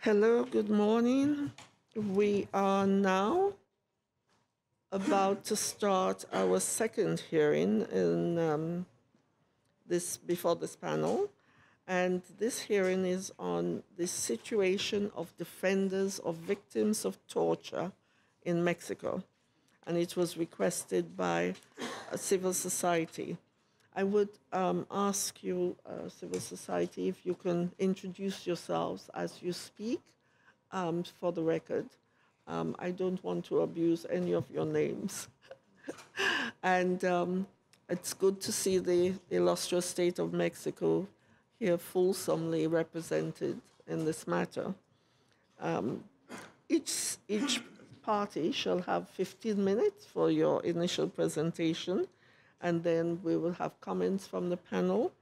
Hello, good morning. We are now about to start our second hearing in um, this before this panel. And this hearing is on the situation of defenders of victims of torture in Mexico. And it was requested by a civil society. I would um, ask you, uh, civil society, if you can introduce yourselves as you speak um, for the record. Um, I don't want to abuse any of your names. and um, it's good to see the illustrious state of Mexico here fulsomely represented in this matter. Um, each, each party shall have 15 minutes for your initial presentation and then we will have comments from the panel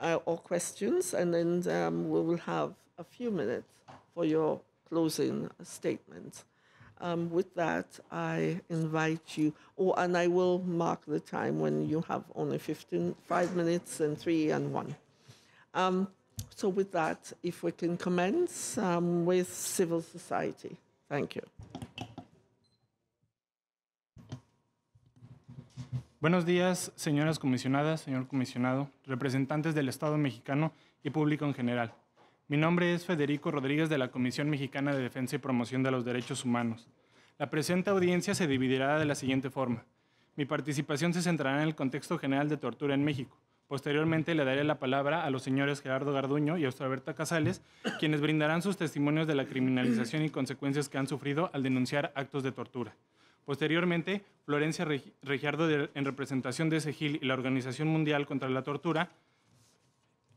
uh, or questions, and then um, we will have a few minutes for your closing statements. Um, with that, I invite you, oh, and I will mark the time when you have only 15, five minutes and three and one. Um, so with that, if we can commence um, with civil society. Thank you. Buenos días, señoras comisionadas, señor comisionado, representantes del Estado mexicano y público en general. Mi nombre es Federico Rodríguez de la Comisión Mexicana de Defensa y Promoción de los Derechos Humanos. La presente audiencia se dividirá de la siguiente forma. Mi participación se centrará en el contexto general de tortura en México. Posteriormente le daré la palabra a los señores Gerardo Garduño y Austraberta Casales, quienes brindarán sus testimonios de la criminalización y consecuencias que han sufrido al denunciar actos de tortura. Posteriormente, Florencia Regiardo, en representación de SEGIL y la Organización Mundial contra la Tortura,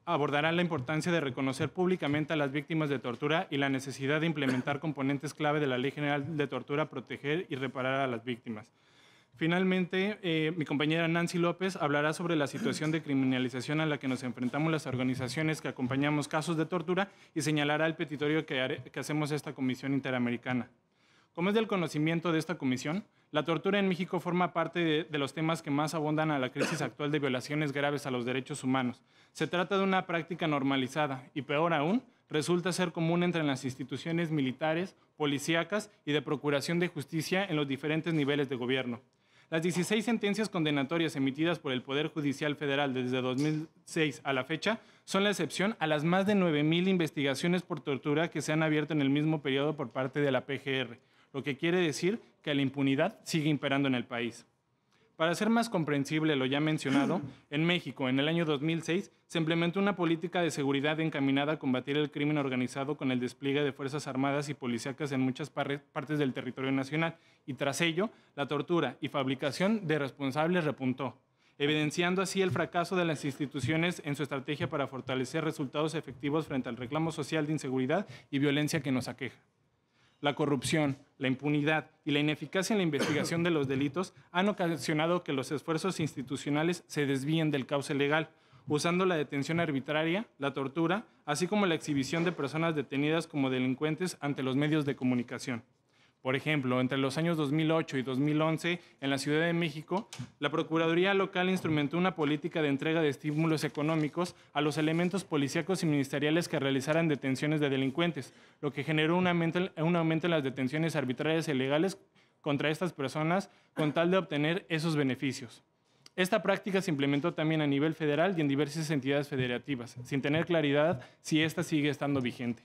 abordará la importancia de reconocer públicamente a las víctimas de tortura y la necesidad de implementar componentes clave de la Ley General de Tortura, proteger y reparar a las víctimas. Finalmente, eh, mi compañera Nancy López hablará sobre la situación de criminalización a la que nos enfrentamos las organizaciones que acompañamos casos de tortura y señalará el petitorio que, que hacemos esta Comisión Interamericana. Como es del conocimiento de esta comisión, la tortura en México forma parte de, los temas que más abundan a la crisis actual de violaciones graves a los derechos humanos. Se trata de una práctica normalizada y, peor aún, resulta ser común entre las instituciones militares, policíacas y de procuración de justicia en los diferentes niveles de gobierno. Las 16 sentencias condenatorias emitidas por el Poder Judicial Federal desde 2006 a la fecha son la excepción a las más de 9.000 investigaciones por tortura que se han abierto en el mismo periodo por parte de la PGR lo que quiere decir que la impunidad sigue imperando en el país. Para ser más comprensible lo ya mencionado, en México, en el año 2006, se implementó una política de seguridad encaminada a combatir el crimen organizado con el despliegue de Fuerzas Armadas y policíacas en muchas partes del territorio nacional, y tras ello, la tortura y fabricación de responsables repuntó, evidenciando así el fracaso de las instituciones en su estrategia para fortalecer resultados efectivos frente al reclamo social de inseguridad y violencia que nos aqueja la corrupción, la impunidad y la ineficacia en la investigación de los delitos han ocasionado que los esfuerzos institucionales se desvíen del cauce legal, usando la detención arbitraria, la tortura, así como la exhibición de personas detenidas como delincuentes ante los medios de comunicación. Por ejemplo, entre los años 2008 y 2011, en la Ciudad de México, la Procuraduría Local instrumentó una política de entrega de estímulos económicos a los elementos policíacos y ministeriales que realizaran detenciones de delincuentes, lo que generó un aumento, en las detenciones arbitrarias e ilegales contra estas personas con tal de obtener esos beneficios. Esta práctica se implementó también a nivel federal y en diversas entidades federativas, sin tener claridad si esta sigue estando vigente.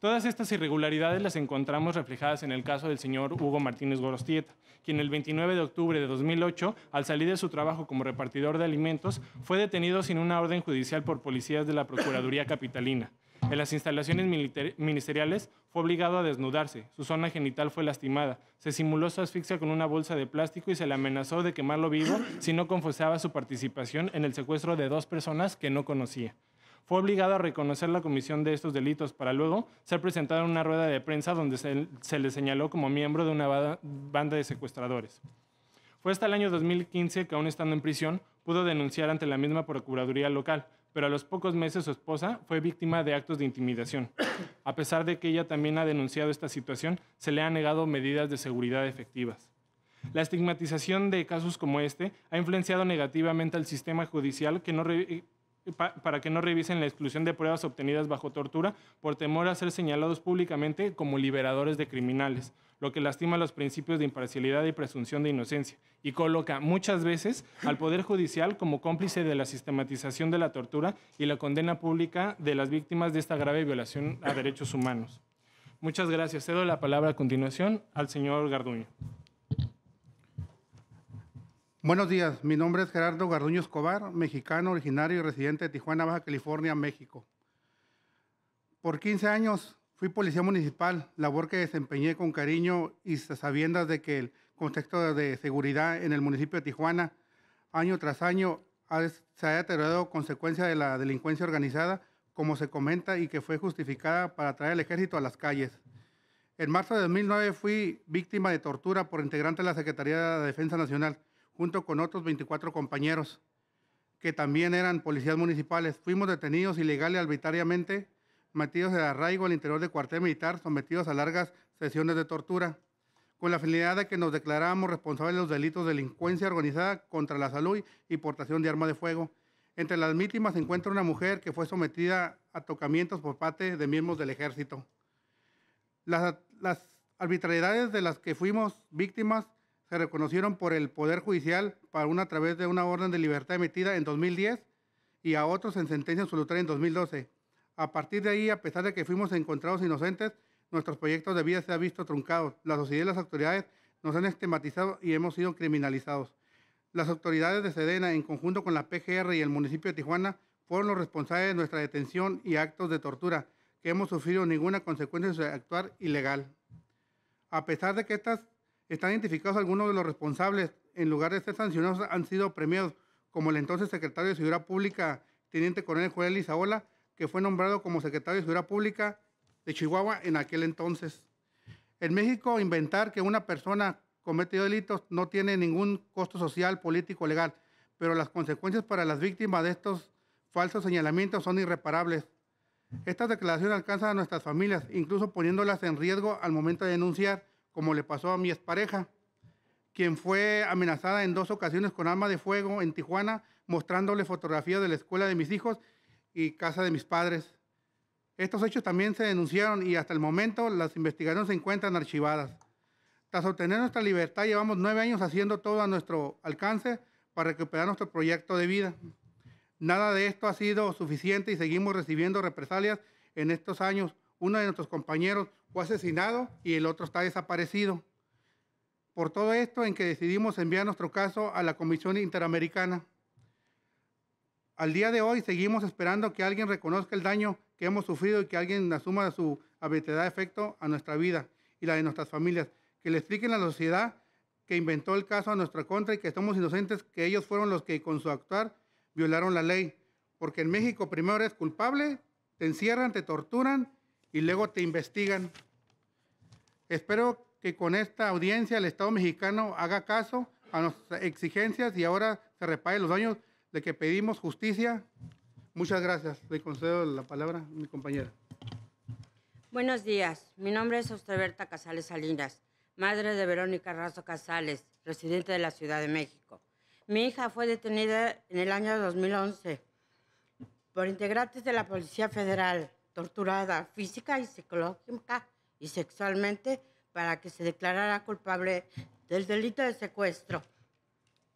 Todas estas irregularidades las encontramos reflejadas en el caso del señor Hugo Martínez Gorostieta, quien el 29 de octubre de 2008, al salir de su trabajo como repartidor de alimentos, fue detenido sin una orden judicial por policías de la Procuraduría Capitalina. En las instalaciones ministeriales fue obligado a desnudarse, su zona genital fue lastimada, se simuló su asfixia con una bolsa de plástico y se le amenazó de quemarlo vivo si no confesaba su participación en el secuestro de dos personas que no conocía fue obligado a reconocer la comisión de estos delitos para luego ser presentado en una rueda de prensa donde se, le señaló como miembro de una banda de secuestradores. Fue hasta el año 2015 que aún estando en prisión pudo denunciar ante la misma Procuraduría local, pero a los pocos meses su esposa fue víctima de actos de intimidación. A pesar de que ella también ha denunciado esta situación, se le han negado medidas de seguridad efectivas. La estigmatización de casos como este ha influenciado negativamente al sistema judicial que no, para que no revisen la exclusión de pruebas obtenidas bajo tortura por temor a ser señalados públicamente como liberadores de criminales, lo que lastima los principios de imparcialidad y presunción de inocencia y coloca muchas veces al Poder Judicial como cómplice de la sistematización de la tortura y la condena pública de las víctimas de esta grave violación a derechos humanos. Muchas gracias. Cedo la palabra a continuación al señor Garduño. Buenos días, mi nombre es Gerardo Garduño Escobar, mexicano originario y residente de Tijuana, Baja California, México. Por 15 años fui policía municipal, labor que desempeñé con cariño y sabiendas de que el contexto de seguridad en el municipio de Tijuana, año tras año, se ha deteriorado consecuencia de la delincuencia organizada, como se comenta, y que fue justificada para traer al ejército a las calles. En marzo de 2009 fui víctima de tortura por integrante de la Secretaría de Defensa Nacional junto con otros 24 compañeros que también eran policías municipales. Fuimos detenidos ilegal y arbitrariamente, metidos de arraigo al interior del cuartel militar, sometidos a largas sesiones de tortura, con la finalidad de que nos declaráramos responsables de los delitos de delincuencia organizada contra la salud y portación de armas de fuego. Entre las víctimas se encuentra una mujer que fue sometida a tocamientos por parte de miembros del ejército. las arbitrariedades de las que fuimos víctimas se reconocieron por el Poder Judicial para una a través de una orden de libertad emitida en 2010 y a otros en sentencia absolutaria en 2012. A partir de ahí, a pesar de que fuimos encontrados inocentes, nuestros proyectos de vida se han visto truncados. La sociedad y las autoridades nos han estigmatizado y hemos sido criminalizados. Las autoridades de Sedena, en conjunto con la PGR y el municipio de Tijuana, fueron los responsables de nuestra detención y actos de tortura, que hemos sufrido ninguna consecuencia de actuar ilegal. A pesar de que estas están identificados algunos de los responsables. En lugar de ser sancionados, han sido premiados, como el entonces secretario de Seguridad Pública, Teniente Coronel Joel Isaola, que fue nombrado como secretario de Seguridad Pública de Chihuahua en aquel entonces. En México, inventar que una persona cometió delitos no tiene ningún costo social, político, o legal, pero las consecuencias para las víctimas de estos falsos señalamientos son irreparables. Estas declaraciones alcanzan a nuestras familias, incluso poniéndolas en riesgo al momento de denunciar como le pasó a mi expareja, quien fue amenazada en dos ocasiones con arma de fuego en Tijuana, mostrándole fotografías de la escuela de mis hijos y casa de mis padres. Estos hechos también se denunciaron y hasta el momento las investigaciones se encuentran archivadas. Tras obtener nuestra libertad, llevamos nueve años haciendo todo a nuestro alcance para recuperar nuestro proyecto de vida. Nada de esto ha sido suficiente y seguimos recibiendo represalias en estos años uno de nuestros compañeros fue asesinado y el otro está desaparecido. Por todo esto en que decidimos enviar nuestro caso a la Comisión Interamericana. Al día de hoy seguimos esperando que alguien reconozca el daño que hemos sufrido y que alguien asuma su habilidad de efecto a nuestra vida y la de nuestras familias. Que le expliquen a la sociedad que inventó el caso a nuestra contra y que somos inocentes, que ellos fueron los que con su actuar violaron la ley. Porque en México primero eres culpable, te encierran, te torturan y luego te investigan. Espero que con esta audiencia el Estado mexicano haga caso a nuestras exigencias y ahora se repare los daños de que pedimos justicia. Muchas gracias. Le concedo la palabra a mi compañera. Buenos días. Mi nombre es Osterberta Casales Salinas, madre de Verónica Razo Casales, residente de la Ciudad de México. Mi hija fue detenida en el año 2011 por integrantes de la Policía Federal torturada física y psicológica y sexualmente para que se declarara culpable del delito de secuestro.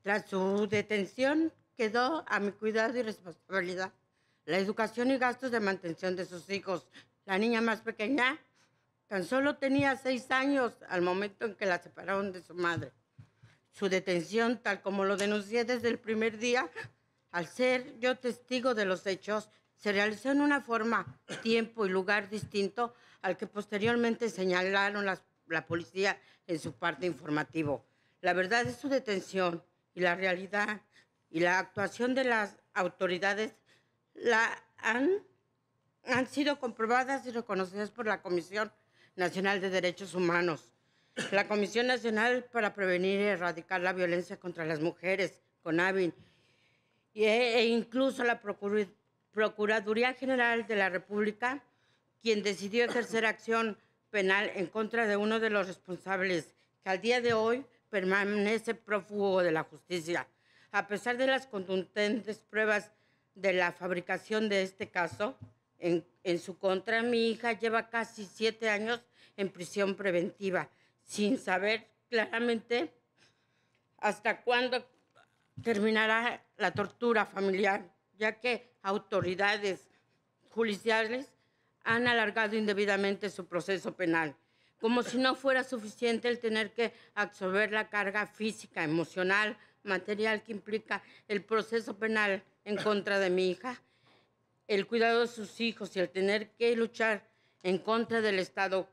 Tras su detención quedó a mi cuidado y responsabilidad la educación y gastos de mantención de sus hijos. La niña más pequeña tan solo tenía seis años al momento en que la separaron de su madre. Su detención, tal como lo denuncié desde el primer día, al ser yo testigo de los hechos, se realizó en una forma, tiempo y lugar distinto al que posteriormente señalaron las, la policía en su parte informativo. La verdad de su detención y la realidad y la actuación de las autoridades la han, han sido comprobadas y reconocidas por la Comisión Nacional de Derechos Humanos, la Comisión Nacional para Prevenir y Erradicar la Violencia contra las Mujeres, CONAVIN, e, e incluso la Procuraduría Procuraduría General de la República, quien decidió ejercer acción penal en contra de uno de los responsables, que al día de hoy permanece prófugo de la justicia. A pesar de las contundentes pruebas de la fabricación de este caso, en, su contra mi hija lleva casi siete años en prisión preventiva, sin saber claramente hasta cuándo terminará la tortura familiar ya que autoridades judiciales han alargado indebidamente su proceso penal, como si no fuera suficiente el tener que absorber la carga física, emocional, material que implica el proceso penal en contra de mi hija, el cuidado de sus hijos y el tener que luchar en contra del Estado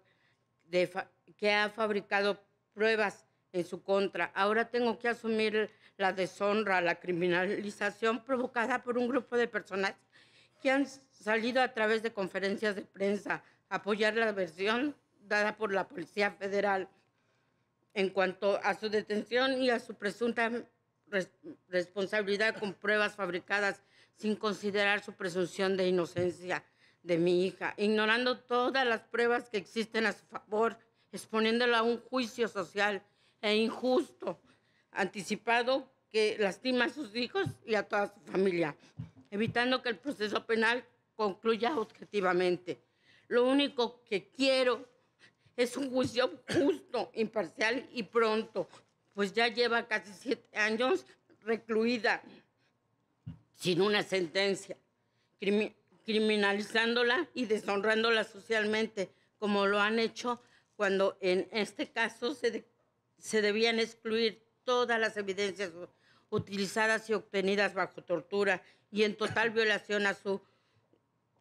que ha fabricado pruebas en su contra. Ahora tengo que asumir la deshonra, la criminalización provocada por un grupo de personas que han salido a través de conferencias de prensa a apoyar la versión dada por la Policía Federal en cuanto a su detención y a su presunta responsabilidad con pruebas fabricadas sin considerar su presunción de inocencia de mi hija, ignorando todas las pruebas que existen a su favor, exponiéndola a un juicio social e injusto anticipado que lastima a sus hijos y a toda su familia, evitando que el proceso penal concluya objetivamente. Lo único que quiero es un juicio justo, imparcial y pronto, pues ya lleva casi siete años recluida sin una sentencia, criminalizándola y deshonrándola socialmente, como lo han hecho cuando en este caso se, se debían excluir todas las evidencias utilizadas y obtenidas bajo tortura y en total violación a su,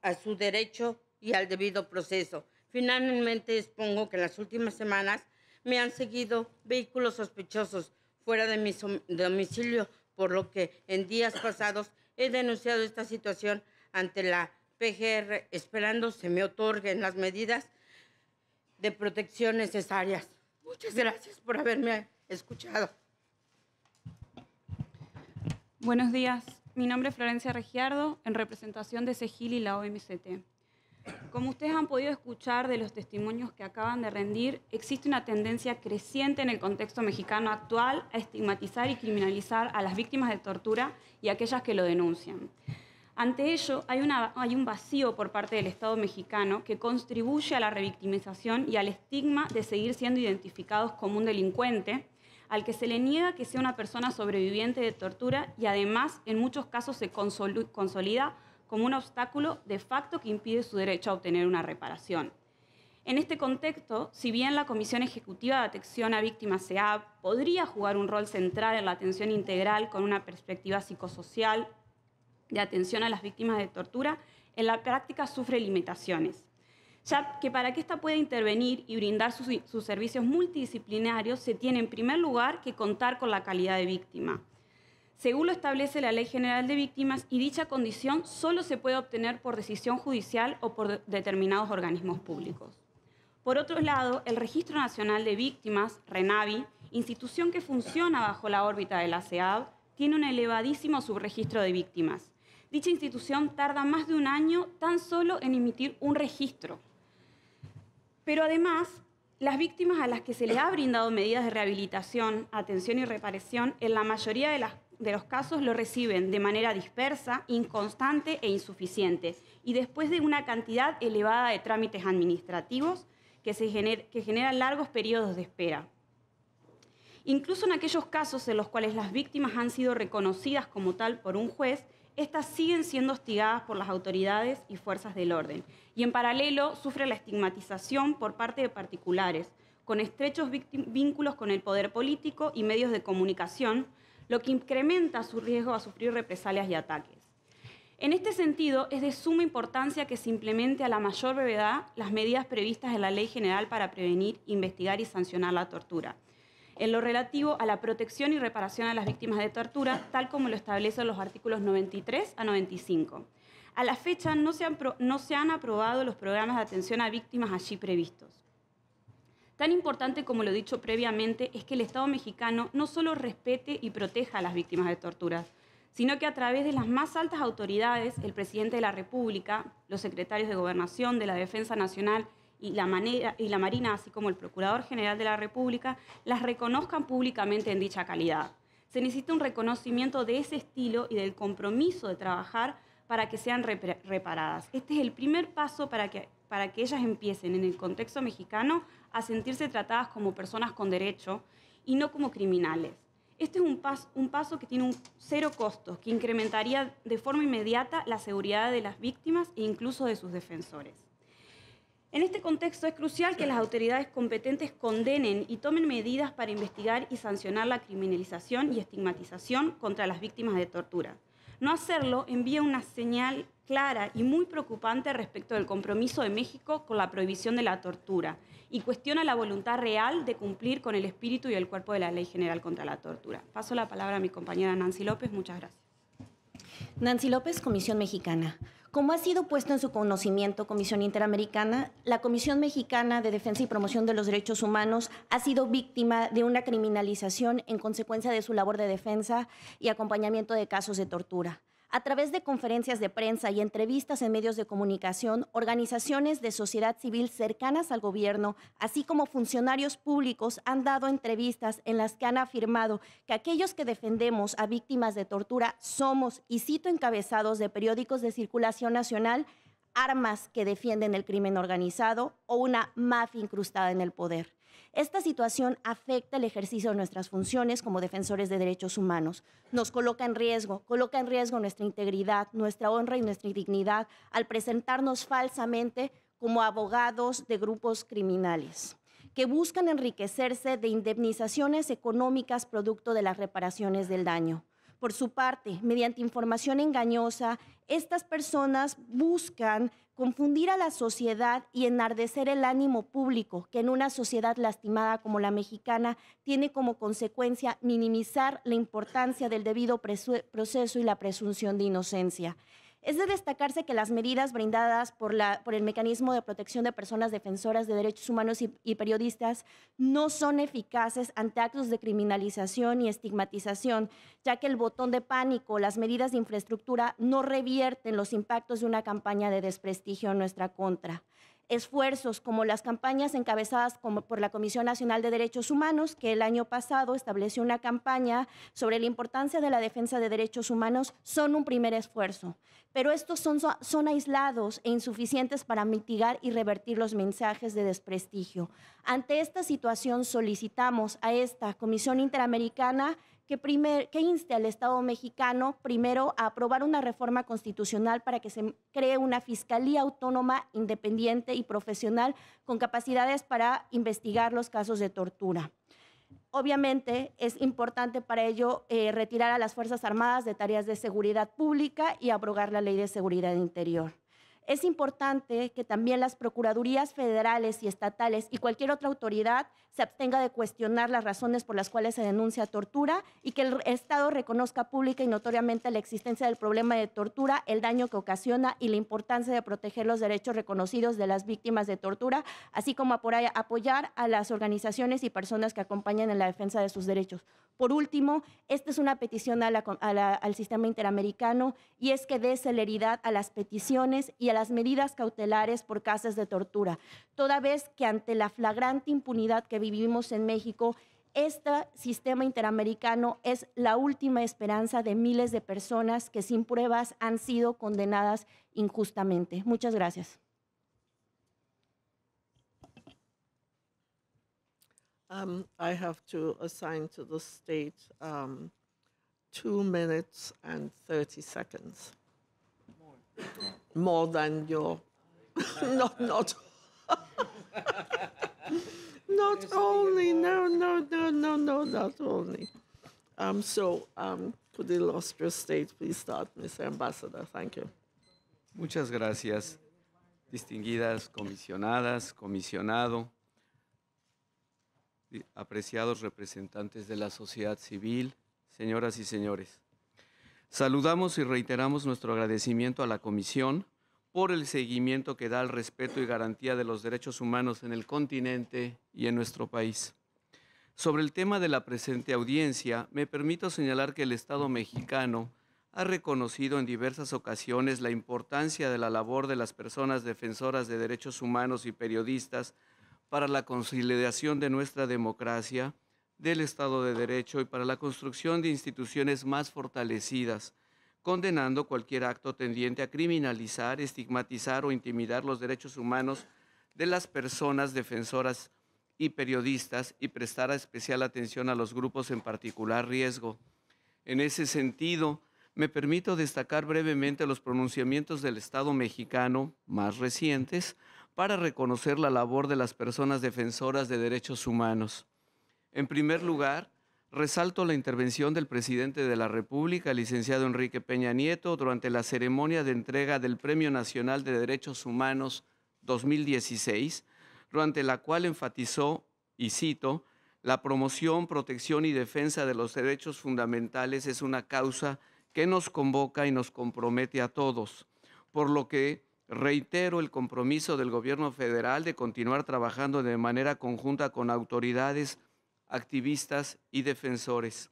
a su derecho y al debido proceso. Finalmente expongo que en las últimas semanas me han seguido vehículos sospechosos fuera de mi domicilio, por lo que en días pasados he denunciado esta situación ante la PGR, esperando se me otorguen las medidas de protección necesarias. Muchas gracias por haberme escuchado. Buenos días. Mi nombre es Florencia Regiardo, en representación de CEGIL y la OMCT. Como ustedes han podido escuchar de los testimonios que acaban de rendir, existe una tendencia creciente en el contexto mexicano actual a estigmatizar y criminalizar a las víctimas de tortura y a aquellas que lo denuncian. Ante ello, hay un vacío por parte del Estado mexicano que contribuye a la revictimización y al estigma de seguir siendo identificados como un delincuente al que se le niega que sea una persona sobreviviente de tortura y además en muchos casos se consolida como un obstáculo de facto que impide su derecho a obtener una reparación. En este contexto, si bien la Comisión Ejecutiva de Atención a Víctimas SEAB podría jugar un rol central en la atención integral con una perspectiva psicosocial de atención a las víctimas de tortura, en la práctica sufre limitaciones ya que para que ésta pueda intervenir y brindar sus, servicios multidisciplinarios, se tiene en primer lugar que contar con la calidad de víctima. Según lo establece la Ley General de Víctimas, y dicha condición solo se puede obtener por decisión judicial o por determinados organismos públicos. Por otro lado, el Registro Nacional de Víctimas, RENAVI, institución que funciona bajo la órbita de la CEAB, tiene un elevadísimo subregistro de víctimas. Dicha institución tarda más de un año tan solo en emitir un registro, pero además, las víctimas a las que se les ha brindado medidas de rehabilitación, atención y reparación, en la mayoría de, los casos lo reciben de manera dispersa, inconstante e insuficiente, y después de una cantidad elevada de trámites administrativos que, que generan largos periodos de espera. Incluso en aquellos casos en los cuales las víctimas han sido reconocidas como tal por un juez, estas siguen siendo hostigadas por las autoridades y fuerzas del orden y en paralelo sufre la estigmatización por parte de particulares, con estrechos vínculos con el poder político y medios de comunicación, lo que incrementa su riesgo a sufrir represalias y ataques. En este sentido, es de suma importancia que se implemente a la mayor brevedad las medidas previstas en la Ley General para prevenir, investigar y sancionar la tortura, en lo relativo a la protección y reparación a las víctimas de tortura, tal como lo establecen los artículos 93 a 95. A la fecha no se, han, aprobado los programas de atención a víctimas allí previstos. Tan importante como lo he dicho previamente es que el Estado mexicano no solo respete y proteja a las víctimas de torturas, sino que a través de las más altas autoridades, el presidente de la República, los secretarios de Gobernación, de la Defensa Nacional y la Marina, así como el Procurador General de la República, las reconozcan públicamente en dicha calidad. Se necesita un reconocimiento de ese estilo y del compromiso de trabajar para que sean reparadas. Este es el primer paso para que, para que ellas empiecen en el contexto mexicano a sentirse tratadas como personas con derecho y no como criminales. Este es un paso, un paso que tiene un cero costos, que incrementaría de forma inmediata la seguridad de las víctimas e incluso de sus defensores. En este contexto es crucial que las autoridades competentes condenen y tomen medidas para investigar y sancionar la criminalización y estigmatización contra las víctimas de tortura. No hacerlo envía una señal clara y muy preocupante respecto del compromiso de México con la prohibición de la tortura y cuestiona la voluntad real de cumplir con el espíritu y el cuerpo de la Ley General contra la Tortura. Paso la palabra a mi compañera Nancy López. Muchas gracias. Nancy López, Comisión Mexicana. Como ha sido puesto en su conocimiento, Comisión Interamericana, la Comisión Mexicana de Defensa y Promoción de los Derechos Humanos ha sido víctima de una criminalización en consecuencia de su labor de defensa y acompañamiento de casos de tortura. A través de conferencias de prensa y entrevistas en medios de comunicación, organizaciones de sociedad civil cercanas al gobierno, así como funcionarios públicos, han dado entrevistas en las que han afirmado que aquellos que defendemos a víctimas de tortura somos, y cito encabezados de periódicos de circulación nacional, armas que defienden el crimen organizado o una mafia incrustada en el poder. Esta situación afecta el ejercicio de nuestras funciones como defensores de derechos humanos. Nos coloca en riesgo, coloca en riesgo nuestra integridad, nuestra honra y nuestra dignidad al presentarnos falsamente como abogados de grupos criminales que buscan enriquecerse de indemnizaciones económicas producto de las reparaciones del daño. Por su parte, mediante información engañosa, estas personas buscan confundir a la sociedad y enardecer el ánimo público, que en una sociedad lastimada como la mexicana tiene como consecuencia minimizar la importancia del debido proceso y la presunción de inocencia. Es de destacarse que las medidas brindadas por, el Mecanismo de Protección de Personas Defensoras de Derechos Humanos y, y periodistas no son eficaces ante actos de criminalización y estigmatización, ya que el botón de pánico, las medidas de infraestructura no revierten los impactos de una campaña de desprestigio en nuestra contra esfuerzos como las campañas encabezadas por la Comisión Nacional de Derechos Humanos, que el año pasado estableció una campaña sobre la importancia de la defensa de derechos humanos, son un primer esfuerzo. Pero estos son, son aislados e insuficientes para mitigar y revertir los mensajes de desprestigio. Ante esta situación solicitamos a esta Comisión Interamericana que, inste al Estado mexicano primero a aprobar una reforma constitucional para que se cree una fiscalía autónoma, independiente y profesional con capacidades para investigar los casos de tortura. Obviamente es importante para ello eh, retirar a las Fuerzas Armadas de tareas de seguridad pública y abrogar la Ley de Seguridad Interior es importante que también las procuradurías federales y estatales y cualquier otra autoridad se abstenga de cuestionar las razones por las cuales se denuncia tortura y que el Estado reconozca pública y notoriamente la existencia del problema de tortura, el daño que ocasiona y la importancia de proteger los derechos reconocidos de las víctimas de tortura, así como apoyar a las organizaciones y personas que acompañan en la defensa de sus derechos. Por último, esta es una petición al sistema interamericano y es que dé celeridad a las peticiones y las medidas cautelares por casas de tortura, toda vez que ante la flagrante impunidad que vivimos en México, este sistema interamericano es la última esperanza de miles de personas que sin pruebas han sido condenadas injustamente. Muchas gracias. Um, I have to assign to the state um, two minutes and 30 seconds more than your not not not only no no no no no not only um, so um to the illustrious state please start mr ambassador thank you muchas gracias distinguidas comisionadas comisionado apreciados representantes de la sociedad civil señoras y señores Saludamos y reiteramos nuestro agradecimiento a la Comisión por el seguimiento que da al respeto y garantía de los derechos humanos en el continente y en nuestro país. Sobre el tema de la presente audiencia, me permito señalar que el Estado mexicano ha reconocido en diversas ocasiones la importancia de la labor de las personas defensoras de derechos humanos y periodistas para la consolidación de nuestra democracia, del Estado de Derecho y para la construcción de instituciones más fortalecidas, condenando cualquier acto tendiente a criminalizar, estigmatizar o intimidar los derechos humanos de las personas defensoras y periodistas y prestar especial atención a los grupos en particular riesgo. En ese sentido, me permito destacar brevemente los pronunciamientos del Estado mexicano más recientes para reconocer la labor de las personas defensoras de derechos humanos. En primer lugar, resalto la intervención del presidente de la República, licenciado Enrique Peña Nieto, durante la ceremonia de entrega del Premio Nacional de Derechos Humanos 2016, durante la cual enfatizó, y cito, la promoción, protección y defensa de los derechos fundamentales es una causa que nos convoca y nos compromete a todos, por lo que reitero el compromiso del Gobierno federal de continuar trabajando de manera conjunta con autoridades activistas y defensores.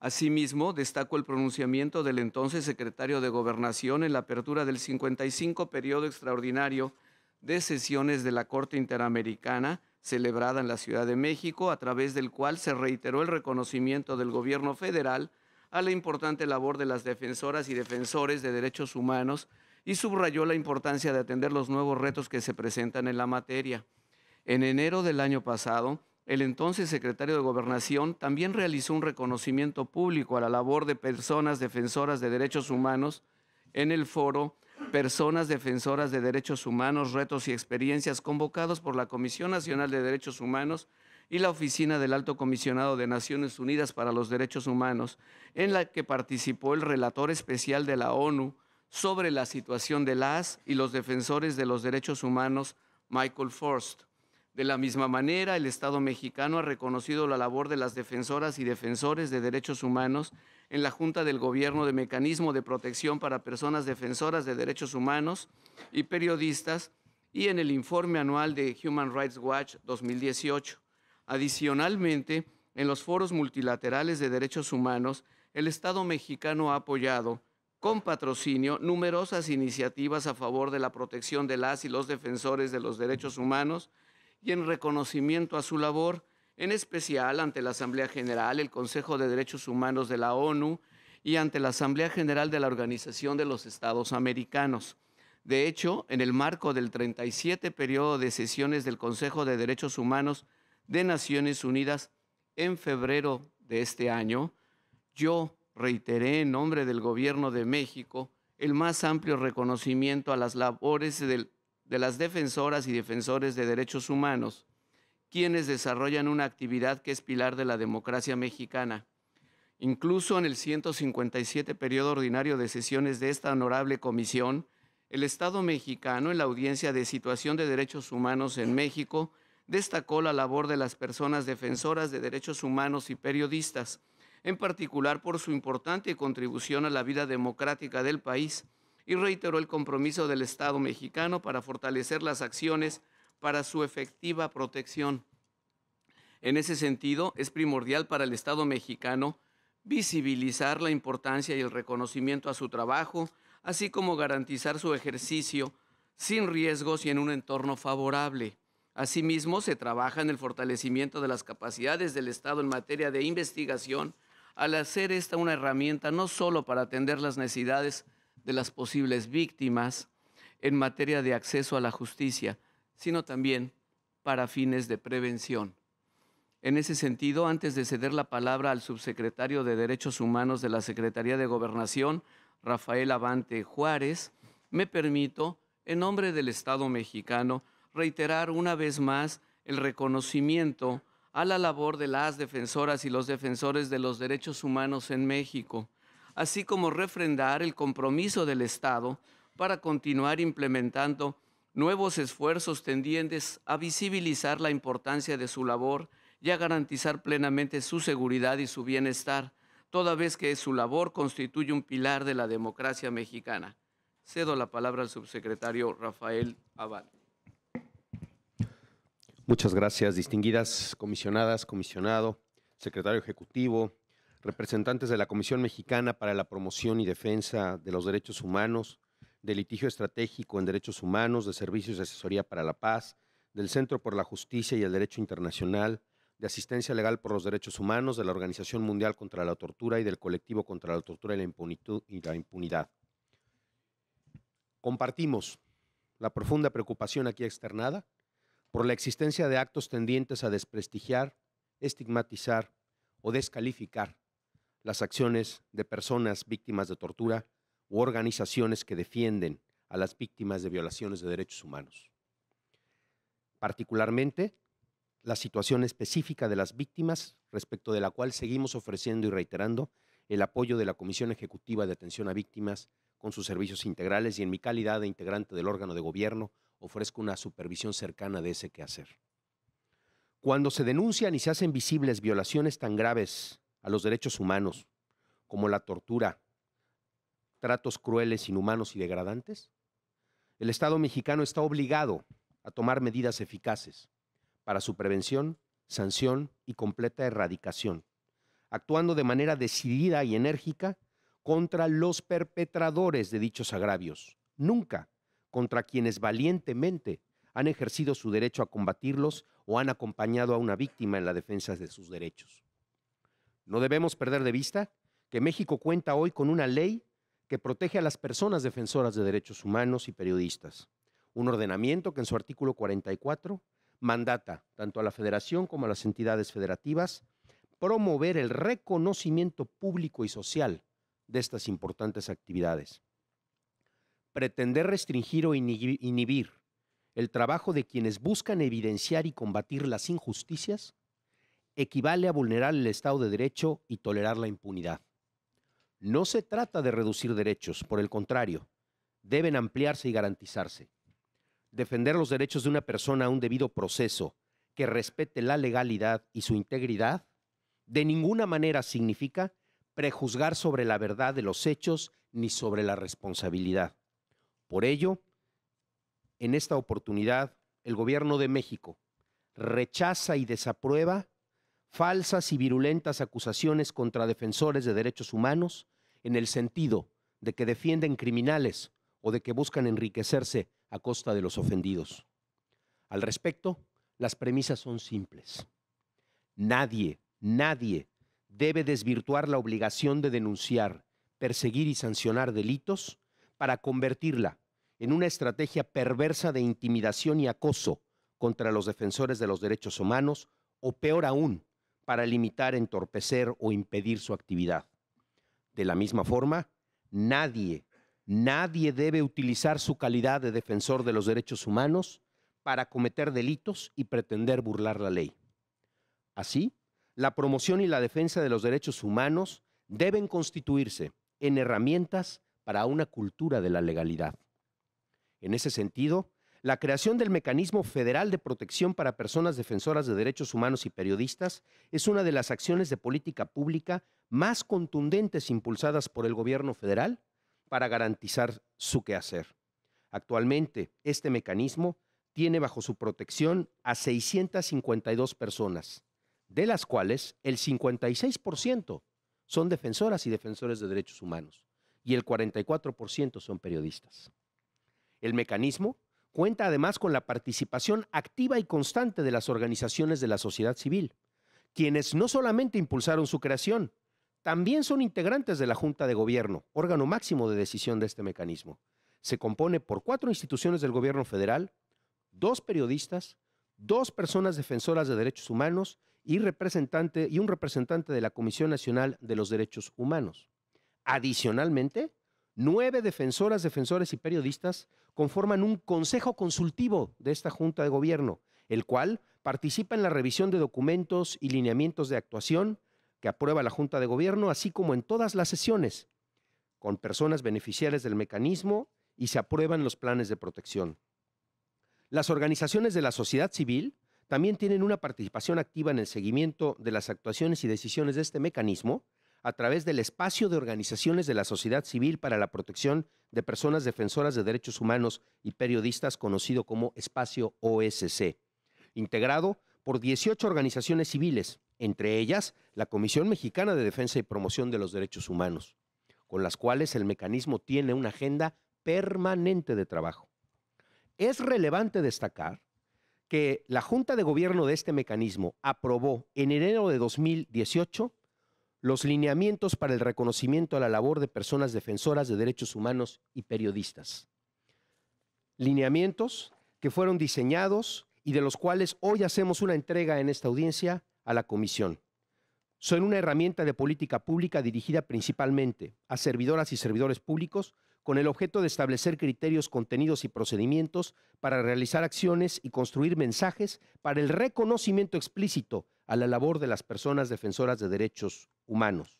Asimismo, destaco el pronunciamiento del entonces secretario de Gobernación en la apertura del 55 periodo extraordinario de sesiones de la Corte Interamericana, celebrada en la Ciudad de México, a través del cual se reiteró el reconocimiento del gobierno federal a la importante labor de las defensoras y defensores de derechos humanos y subrayó la importancia de atender los nuevos retos que se presentan en la materia. En enero del año pasado, el entonces secretario de Gobernación también realizó un reconocimiento público a la labor de personas defensoras de derechos humanos en el foro Personas Defensoras de Derechos Humanos, Retos y Experiencias convocados por la Comisión Nacional de Derechos Humanos y la Oficina del Alto Comisionado de Naciones Unidas para los Derechos Humanos, en la que participó el relator especial de la ONU sobre la situación de las y los defensores de los derechos humanos, Michael Forst. De la misma manera, el Estado mexicano ha reconocido la labor de las defensoras y defensores de derechos humanos en la Junta del Gobierno de Mecanismo de Protección para Personas Defensoras de Derechos Humanos y Periodistas y en el informe anual de Human Rights Watch 2018. Adicionalmente, en los foros multilaterales de derechos humanos, el Estado mexicano ha apoyado, con patrocinio, numerosas iniciativas a favor de la protección de las y los defensores de los derechos humanos, y en reconocimiento a su labor, en especial ante la Asamblea General, el Consejo de Derechos Humanos de la ONU y ante la Asamblea General de la Organización de los Estados Americanos. De hecho, en el marco del 37 periodo de sesiones del Consejo de Derechos Humanos de Naciones Unidas, en febrero de este año, yo reiteré en nombre del Gobierno de México el más amplio reconocimiento a las labores del de las defensoras y defensores de derechos humanos, quienes desarrollan una actividad que es pilar de la democracia mexicana. Incluso en el 157 periodo ordinario de sesiones de esta honorable comisión, el Estado mexicano, en la audiencia de situación de derechos humanos en México, destacó la labor de las personas defensoras de derechos humanos y periodistas, en particular por su importante contribución a la vida democrática del país y reiteró el compromiso del Estado mexicano para fortalecer las acciones para su efectiva protección. En ese sentido, es primordial para el Estado mexicano visibilizar la importancia y el reconocimiento a su trabajo, así como garantizar su ejercicio sin riesgos y en un entorno favorable. Asimismo, se trabaja en el fortalecimiento de las capacidades del Estado en materia de investigación, al hacer esta una herramienta no solo para atender las necesidades de las posibles víctimas en materia de acceso a la justicia, sino también para fines de prevención. En ese sentido, antes de ceder la palabra al subsecretario de Derechos Humanos de la Secretaría de Gobernación, Rafael Avante Juárez, me permito, en nombre del Estado mexicano, reiterar una vez más el reconocimiento a la labor de las defensoras y los defensores de los derechos humanos en México así como refrendar el compromiso del Estado para continuar implementando nuevos esfuerzos tendientes a visibilizar la importancia de su labor y a garantizar plenamente su seguridad y su bienestar, toda vez que su labor constituye un pilar de la democracia mexicana. Cedo la palabra al subsecretario Rafael Abad. Muchas gracias, distinguidas comisionadas, comisionado, secretario ejecutivo, representantes de la Comisión Mexicana para la Promoción y Defensa de los Derechos Humanos, de Litigio Estratégico en Derechos Humanos, de Servicios de Asesoría para la Paz, del Centro por la Justicia y el Derecho Internacional, de Asistencia Legal por los Derechos Humanos, de la Organización Mundial contra la Tortura y del Colectivo contra la Tortura y la, y la Impunidad. Compartimos la profunda preocupación aquí externada por la existencia de actos tendientes a desprestigiar, estigmatizar o descalificar las acciones de personas víctimas de tortura u organizaciones que defienden a las víctimas de violaciones de derechos humanos. Particularmente, la situación específica de las víctimas, respecto de la cual seguimos ofreciendo y reiterando el apoyo de la Comisión Ejecutiva de Atención a Víctimas con sus servicios integrales y en mi calidad de integrante del órgano de gobierno ofrezco una supervisión cercana de ese quehacer. Cuando se denuncian y se hacen visibles violaciones tan graves a los derechos humanos, como la tortura, tratos crueles, inhumanos y degradantes, el Estado mexicano está obligado a tomar medidas eficaces para su prevención, sanción y completa erradicación, actuando de manera decidida y enérgica contra los perpetradores de dichos agravios, nunca contra quienes valientemente han ejercido su derecho a combatirlos o han acompañado a una víctima en la defensa de sus derechos. No debemos perder de vista que México cuenta hoy con una ley que protege a las personas defensoras de derechos humanos y periodistas. Un ordenamiento que en su artículo 44 mandata tanto a la federación como a las entidades federativas promover el reconocimiento público y social de estas importantes actividades. Pretender restringir o inhibir el trabajo de quienes buscan evidenciar y combatir las injusticias equivale a vulnerar el Estado de Derecho y tolerar la impunidad. No se trata de reducir derechos, por el contrario, deben ampliarse y garantizarse. Defender los derechos de una persona a un debido proceso que respete la legalidad y su integridad de ninguna manera significa prejuzgar sobre la verdad de los hechos ni sobre la responsabilidad. Por ello, en esta oportunidad, el Gobierno de México rechaza y desaprueba falsas y virulentas acusaciones contra defensores de derechos humanos en el sentido de que defienden criminales o de que buscan enriquecerse a costa de los ofendidos. Al respecto, las premisas son simples. Nadie, nadie debe desvirtuar la obligación de denunciar, perseguir y sancionar delitos para convertirla en una estrategia perversa de intimidación y acoso contra los defensores de los derechos humanos o peor aún, para limitar, entorpecer o impedir su actividad. De la misma forma, nadie, nadie debe utilizar su calidad de defensor de los derechos humanos para cometer delitos y pretender burlar la ley. Así, la promoción y la defensa de los derechos humanos deben constituirse en herramientas para una cultura de la legalidad. En ese sentido, la creación del Mecanismo Federal de Protección para Personas Defensoras de Derechos Humanos y Periodistas es una de las acciones de política pública más contundentes impulsadas por el gobierno federal para garantizar su quehacer. Actualmente, este mecanismo tiene bajo su protección a 652 personas, de las cuales el 56% son defensoras y defensores de derechos humanos y el 44% son periodistas. El mecanismo Cuenta además con la participación activa y constante de las organizaciones de la sociedad civil, quienes no solamente impulsaron su creación, también son integrantes de la Junta de Gobierno, órgano máximo de decisión de este mecanismo. Se compone por cuatro instituciones del gobierno federal, dos periodistas, dos personas defensoras de derechos humanos y, y un representante de la Comisión Nacional de los Derechos Humanos. Adicionalmente, Nueve defensoras, defensores y periodistas conforman un consejo consultivo de esta Junta de Gobierno, el cual participa en la revisión de documentos y lineamientos de actuación que aprueba la Junta de Gobierno, así como en todas las sesiones, con personas beneficiarias del mecanismo y se aprueban los planes de protección. Las organizaciones de la sociedad civil también tienen una participación activa en el seguimiento de las actuaciones y decisiones de este mecanismo, a través del espacio de organizaciones de la sociedad civil para la protección de personas defensoras de derechos humanos y periodistas, conocido como Espacio OSC, integrado por 18 organizaciones civiles, entre ellas la Comisión Mexicana de Defensa y Promoción de los Derechos Humanos, con las cuales el mecanismo tiene una agenda permanente de trabajo. Es relevante destacar que la Junta de Gobierno de este mecanismo aprobó en enero de 2018 los lineamientos para el reconocimiento a la labor de personas defensoras de derechos humanos y periodistas. Lineamientos que fueron diseñados y de los cuales hoy hacemos una entrega en esta audiencia a la Comisión. Son una herramienta de política pública dirigida principalmente a servidoras y servidores públicos con el objeto de establecer criterios, contenidos y procedimientos para realizar acciones y construir mensajes para el reconocimiento explícito a la labor de las personas defensoras de derechos humanos humanos.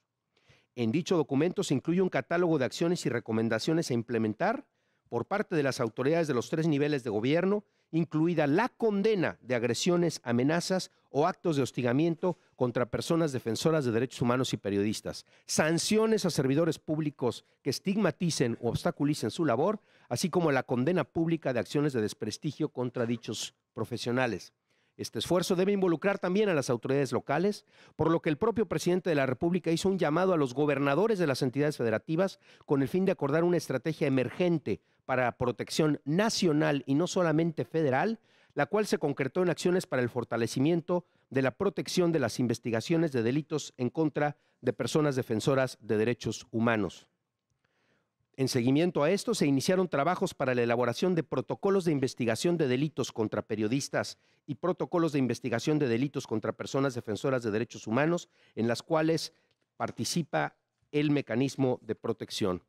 En dicho documento se incluye un catálogo de acciones y recomendaciones a implementar por parte de las autoridades de los tres niveles de gobierno, incluida la condena de agresiones, amenazas o actos de hostigamiento contra personas defensoras de derechos humanos y periodistas, sanciones a servidores públicos que estigmaticen o obstaculicen su labor, así como la condena pública de acciones de desprestigio contra dichos profesionales. Este esfuerzo debe involucrar también a las autoridades locales, por lo que el propio presidente de la República hizo un llamado a los gobernadores de las entidades federativas con el fin de acordar una estrategia emergente para protección nacional y no solamente federal, la cual se concretó en acciones para el fortalecimiento de la protección de las investigaciones de delitos en contra de personas defensoras de derechos humanos. En seguimiento a esto, se iniciaron trabajos para la elaboración de protocolos de investigación de delitos contra periodistas y protocolos de investigación de delitos contra personas defensoras de derechos humanos, en las cuales participa el mecanismo de protección.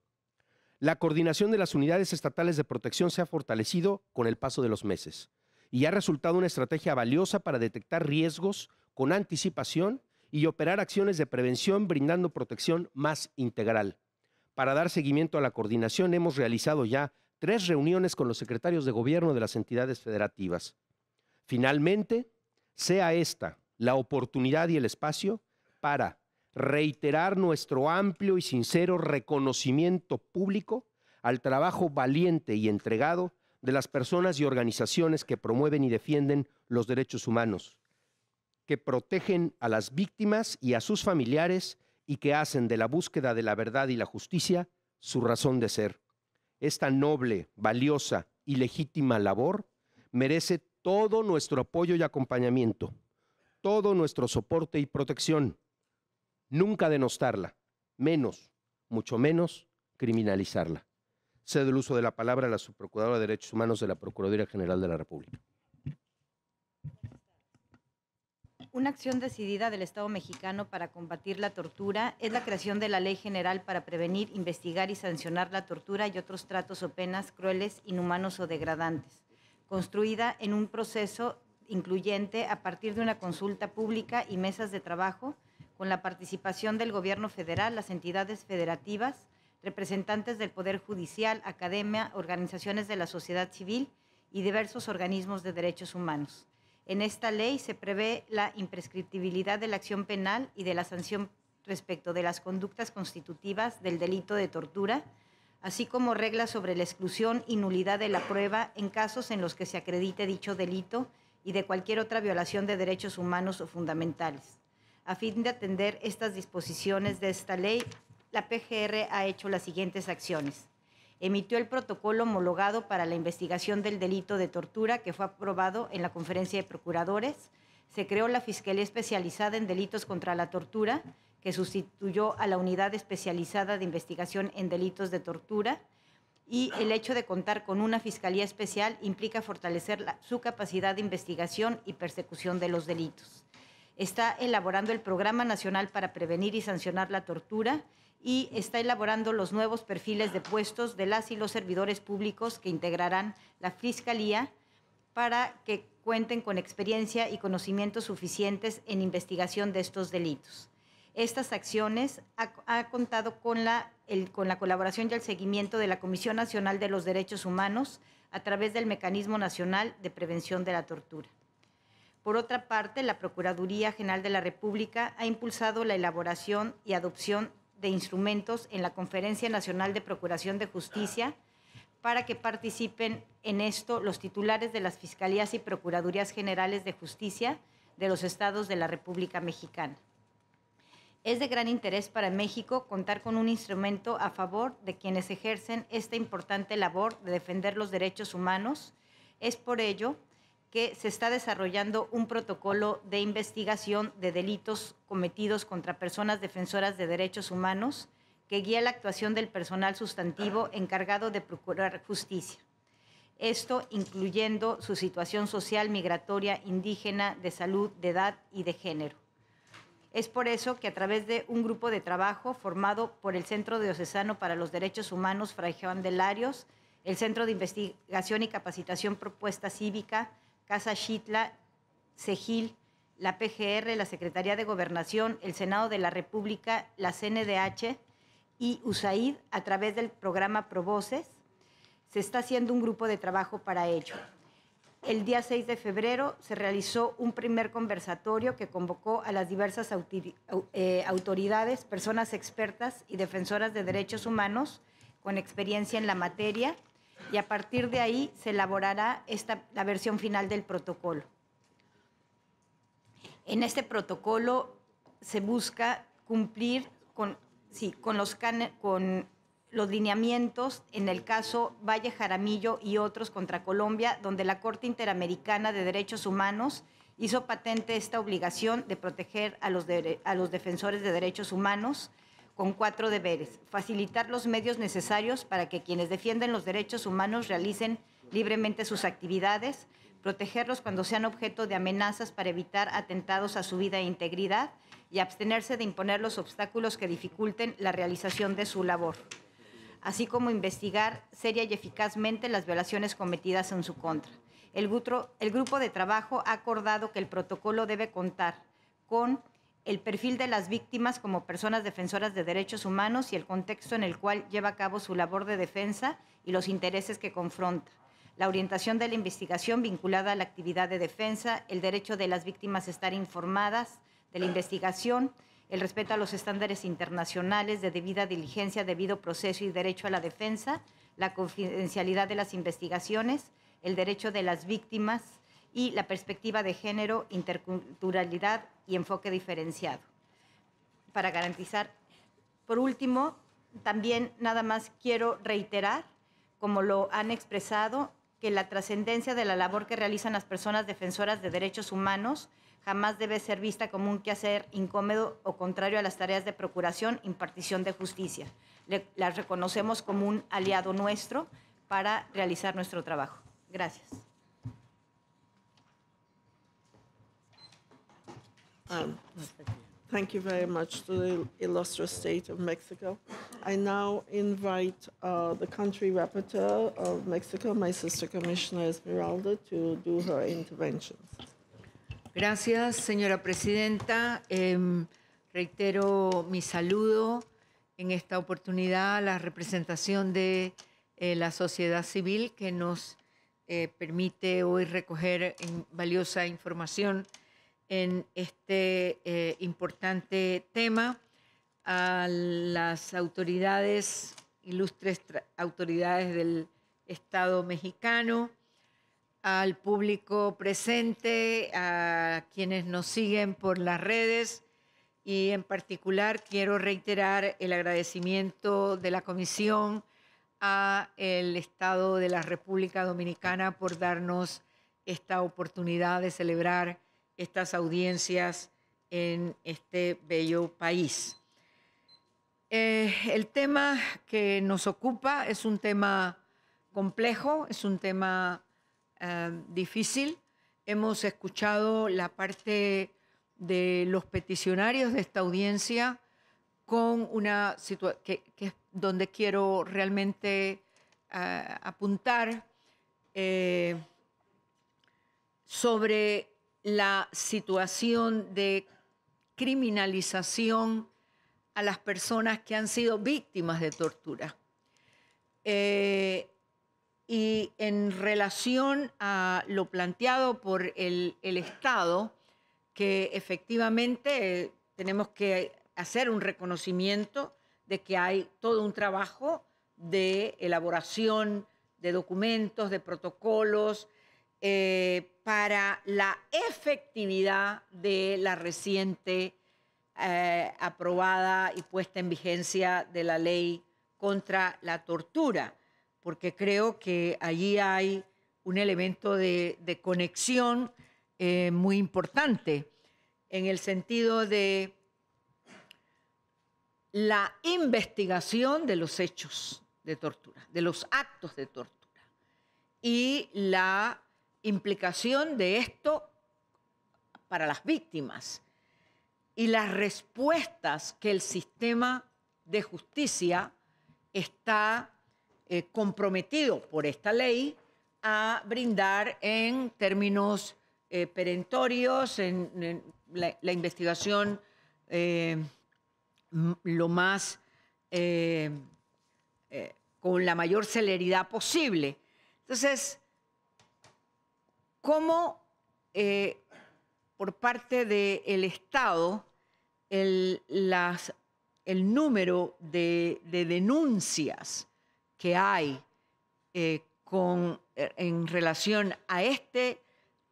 La coordinación de las unidades estatales de protección se ha fortalecido con el paso de los meses y ha resultado una estrategia valiosa para detectar riesgos con anticipación y operar acciones de prevención brindando protección más integral. Para dar seguimiento a la coordinación hemos realizado ya tres reuniones con los secretarios de gobierno de las entidades federativas. Finalmente, sea esta la oportunidad y el espacio para reiterar nuestro amplio y sincero reconocimiento público al trabajo valiente y entregado de las personas y organizaciones que promueven y defienden los derechos humanos, que protegen a las víctimas y a sus familiares y que hacen de la búsqueda de la verdad y la justicia su razón de ser. Esta noble, valiosa y legítima labor merece todo nuestro apoyo y acompañamiento, todo nuestro soporte y protección. Nunca denostarla, menos, mucho menos, criminalizarla. Cedo el uso de la palabra a la Subprocuradora de Derechos Humanos de la Procuraduría General de la República. una acción decidida del Estado mexicano para combatir la tortura es la creación de la Ley General para prevenir, investigar y sancionar la tortura y otros tratos o penas crueles, inhumanos o degradantes, construida en un proceso incluyente a partir de una consulta pública y mesas de trabajo con la participación del Gobierno federal, las entidades federativas, representantes del Poder Judicial, academia, organizaciones de la sociedad civil y diversos organismos de derechos humanos. En esta ley se prevé la imprescriptibilidad de la acción penal y de la sanción respecto de las conductas constitutivas del delito de tortura, así como reglas sobre la exclusión y nulidad de la prueba en casos en los que se acredite dicho delito y de cualquier otra violación de derechos humanos o fundamentales. A fin de atender estas disposiciones de esta ley, la PGR ha hecho las siguientes acciones emitió el protocolo homologado para la investigación del delito de tortura que fue aprobado en la Conferencia de Procuradores. Se creó la Fiscalía Especializada en Delitos contra la Tortura, que sustituyó a la Unidad Especializada de Investigación en Delitos de Tortura. Y el hecho de contar con una Fiscalía Especial implica fortalecer su capacidad de investigación y persecución de los delitos. Está elaborando el Programa Nacional para Prevenir y Sancionar la Tortura y está elaborando los nuevos perfiles de puestos de las y los servidores públicos que integrarán la Fiscalía para que cuenten con experiencia y conocimientos suficientes en investigación de estos delitos. Estas acciones ha, contado con la, con la colaboración y el seguimiento de la Comisión Nacional de los Derechos Humanos a través del Mecanismo Nacional de Prevención de la Tortura. Por otra parte, la Procuraduría General de la República ha impulsado la elaboración y adopción de instrumentos en la Conferencia Nacional de Procuración de Justicia para que participen en esto los titulares de las Fiscalías y Procuradurías Generales de Justicia de los estados de la República Mexicana. Es de gran interés para México contar con un instrumento a favor de quienes ejercen esta importante labor de defender los derechos humanos. Es por ello que se está desarrollando un protocolo de investigación de delitos cometidos contra personas defensoras de derechos humanos que guía la actuación del personal sustantivo encargado de procurar justicia. Esto incluyendo su situación social, migratoria, indígena, de salud, de edad y de género. Es por eso que a través de un grupo de trabajo formado por el Centro Diocesano para los Derechos Humanos Fray Juan de el Centro de Investigación y Capacitación Propuesta Cívica, Casa Xitla, Segil, la PGR, la Secretaría de Gobernación, el Senado de la República, la CNDH y USAID a través del programa Provoces. Se está haciendo un grupo de trabajo para ello. El día 6 de febrero se realizó un primer conversatorio que convocó a las diversas eh, autoridades, personas expertas y defensoras de derechos humanos con experiencia en la materia y a partir de ahí se elaborará la versión final del protocolo. En este protocolo se busca cumplir con, con, los, lineamientos en el caso Valle Jaramillo y otros contra Colombia, donde la Corte Interamericana de Derechos Humanos hizo patente esta obligación de proteger a los defensores de derechos humanos con cuatro deberes. Facilitar los medios necesarios para que quienes defienden los derechos humanos realicen libremente sus actividades, protegerlos cuando sean objeto de amenazas para evitar atentados a su vida e integridad y abstenerse de imponer los obstáculos que dificulten la realización de su labor, así como investigar seria y eficazmente las violaciones cometidas en su contra. El, grupo de trabajo ha acordado que el protocolo debe contar con el perfil de las víctimas como personas defensoras de derechos humanos y el contexto en el cual lleva a cabo su labor de defensa y los intereses que confronta la orientación de la investigación vinculada a la actividad de defensa, el derecho de las víctimas a estar informadas de la investigación, el respeto a los estándares internacionales de debida diligencia, debido proceso y derecho a la defensa, la confidencialidad de las investigaciones, el derecho de las víctimas y la perspectiva de género, interculturalidad y enfoque diferenciado para garantizar. Por último, también nada más quiero reiterar, como lo han expresado, que la trascendencia de la labor que realizan las personas defensoras de derechos humanos jamás debe ser vista como un quehacer incómodo o contrario a las tareas de procuración, impartición de justicia. las reconocemos como un aliado nuestro para realizar nuestro trabajo. Gracias. Um, thank you very much to the illustrious state of Mexico. I now invite uh, the country rapporteur of Mexico, my sister commissioner Esmeralda, to do her intervention. Gracias, señora presidenta. Eh, reitero mi saludo en esta oportunidad a la representación de eh, la sociedad civil que nos eh, permite hoy recoger en valiosa información en este eh, importante tema a las autoridades, ilustres autoridades del Estado mexicano, al público presente, a quienes nos siguen por las redes y en particular quiero reiterar el agradecimiento de la Comisión a el Estado de la República Dominicana por darnos esta oportunidad de celebrar estas audiencias en este bello país. Eh, el tema que nos ocupa es un tema complejo, es un tema eh, difícil. Hemos escuchado la parte de los peticionarios de esta audiencia con una situación que, es donde quiero realmente eh, apuntar sobre la situación de criminalización a las personas que han sido víctimas de tortura. Eh, y en relación a lo planteado por el, Estado, que efectivamente tenemos que hacer un reconocimiento de que hay todo un trabajo de elaboración de documentos, de protocolos, eh, para la efectividad de la reciente eh, aprobada y puesta en vigencia de la ley contra la tortura, porque creo que allí hay un elemento de, conexión eh, muy importante en el sentido de la investigación de los hechos de tortura, de los actos de tortura y la implicación de esto para las víctimas y las respuestas que el sistema de justicia está eh, comprometido por esta ley a brindar en términos eh, perentorios, en, la, investigación eh, lo más con la mayor celeridad posible. Entonces, cómo eh, por parte del Estado el, el número de, denuncias que hay eh, con, eh, en relación a este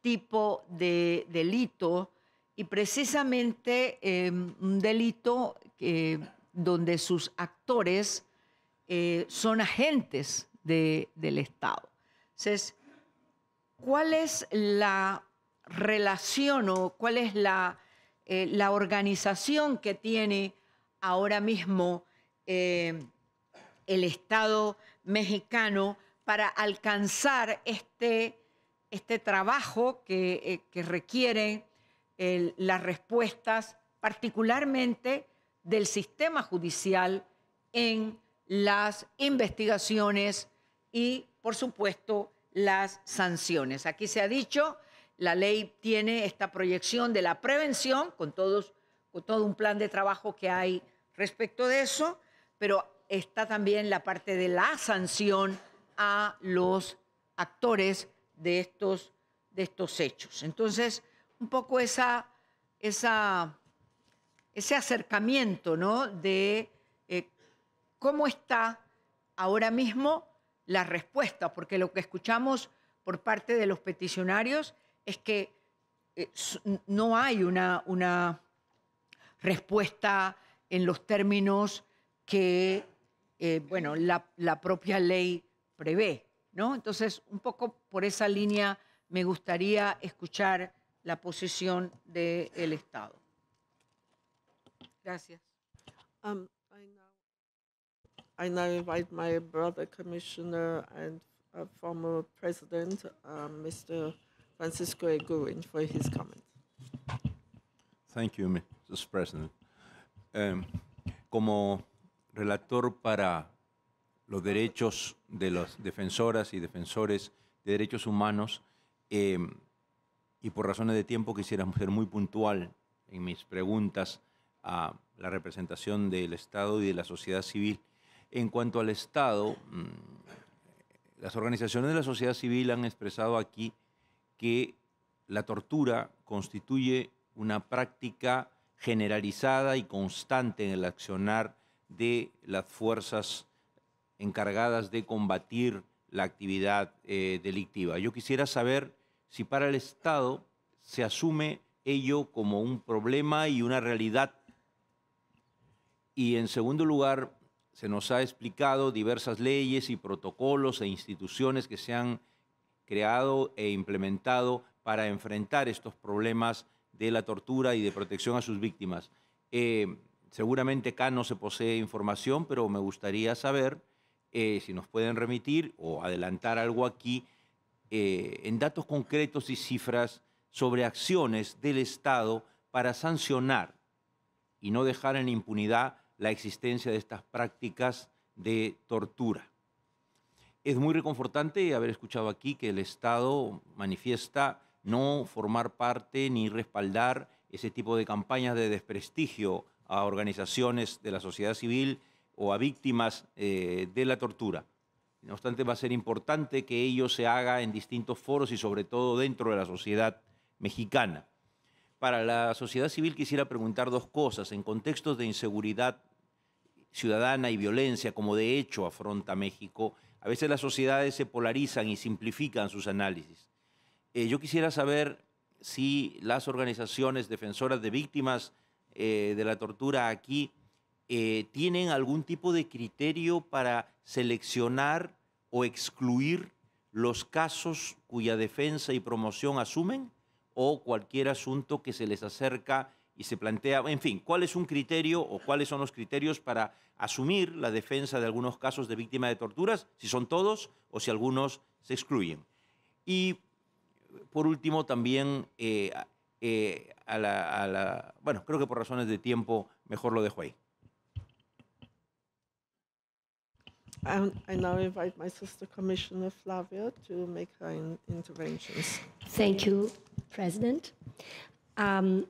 tipo de delito y precisamente em, un delito donde sus actores son agentes del Estado. Entonces, ¿Cuál es la relación o cuál es la, eh, organización que tiene ahora mismo eh, el Estado mexicano para alcanzar este, este trabajo que, eh, requiere las respuestas, particularmente del sistema judicial en las investigaciones y, por supuesto, las sanciones. Aquí se ha dicho, la ley tiene esta proyección de la prevención con, todos, todo un plan de trabajo que hay respecto de eso, pero está también la parte de la sanción a los actores de estos, de estos hechos. Entonces, un poco esa, ese acercamiento ¿no? de eh, cómo está ahora mismo la respuesta, porque lo que escuchamos por parte de los peticionarios es que eh, no hay una, una respuesta en los términos que eh, bueno, la, propia ley prevé. ¿no? Entonces, un poco por esa línea me gustaría escuchar la posición del Estado. Gracias. Um, Ahora invito invite my brother commissioner y uh, former president, um, Francisco Eguin, for his comments. Thank you, Mr. President. Um, como relator para los derechos de las defensoras y defensores de derechos humanos, em, y por razones de tiempo quisiera ser muy puntual en mis preguntas a la representación del Estado y de la sociedad civil en cuanto al Estado, mm, las organizaciones de la sociedad civil han expresado aquí que la tortura constituye una práctica generalizada y constante en el accionar de las fuerzas encargadas de combatir la actividad eh, delictiva. Yo quisiera saber si para el Estado se asume ello como un problema y una realidad. Y en segundo lugar, se nos ha explicado diversas leyes y protocolos e instituciones que se han creado e implementado para enfrentar estos problemas de la tortura y de protección a sus víctimas. Eh, seguramente acá no se posee información, pero me gustaría saber eh, si nos pueden remitir o adelantar algo aquí eh, en datos concretos y cifras sobre acciones del Estado para sancionar y no dejar en impunidad la existencia de estas prácticas de tortura. Es muy reconfortante haber escuchado aquí que el Estado manifiesta no formar parte ni respaldar ese tipo de campañas de desprestigio a organizaciones de la sociedad civil o a víctimas eh, de la tortura. No obstante, va a ser importante que ello se haga en distintos foros y sobre todo dentro de la sociedad mexicana. Para la sociedad civil quisiera preguntar dos cosas. En contextos de inseguridad ciudadana y violencia, como de hecho afronta México, a veces las sociedades se polarizan y simplifican sus análisis. Eh, yo quisiera saber si las organizaciones defensoras de víctimas eh, de la tortura aquí eh, tienen algún tipo de criterio para seleccionar o excluir los casos cuya defensa y promoción asumen o cualquier asunto que se les acerca y se plantea, en fin, cuál es un criterio o cuáles son los criterios para asumir la defensa de algunos casos de víctimas de torturas, si son todos o si algunos se excluyen. Y por último, también, eh, eh, a, la, bueno, creo que por razones de tiempo, mejor lo dejo ahí. I now invite my sister Commissioner Flavia to make her interventions. Thank you, President. Um,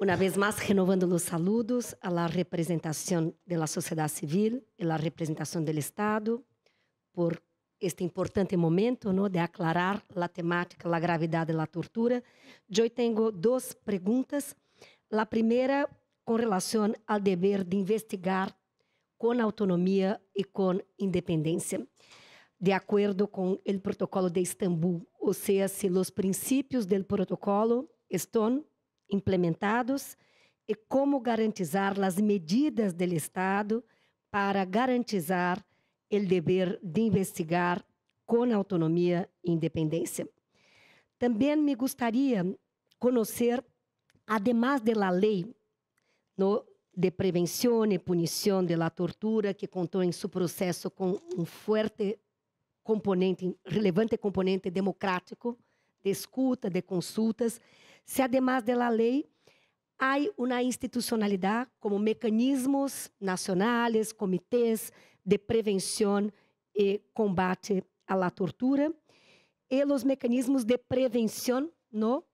Una vez más, renovando los saludos a la representación de la sociedad civil y la representación del Estado por este importante momento ¿no? de aclarar la temática, la gravedad de la tortura. Yo tengo dos preguntas. La primera con relación al deber de investigar con autonomía y con independencia, de acuerdo con el protocolo de Estambul, o sea, si los principios del protocolo están implementados e como garantizar as medidas do Estado para garantizar o dever de investigar com autonomia e independência. Também me gostaria conhecer, además da lei no, de prevenção e punição da tortura, que contou em seu processo com um forte componente, relevante componente democrático, de escuta, de consultas, se además da lei, há uma institucionalidade como mecanismos nacionais, comitês de prevenção e combate à tortura, e os mecanismos de prevenção, não?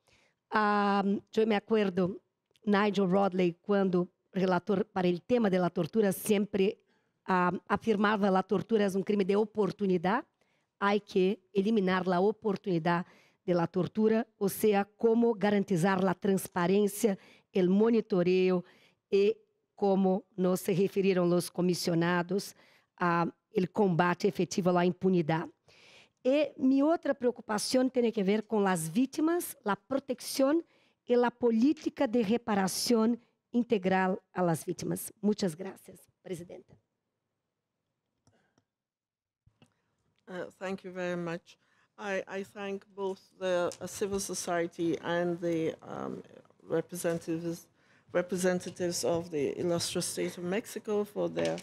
Ah, eu me acuerdo, Nigel Rodley, quando relator para o tema da tortura, sempre ah, afirmava que a tortura é um crime de oportunidade, há que eliminar a oportunidade de la tortura, ou seja, como garantizar a transparência, o monitoreio e como nos se referiram os comissionados a ele combate efetivo à impunidade. E minha outra preocupação tem a ver com as vítimas, a proteção e a política de reparação integral às vítimas. Muito obrigada, Presidenta. Uh, thank you very much. I, I thank both the uh, civil society and the um, representatives, representatives of the illustrious state of Mexico for their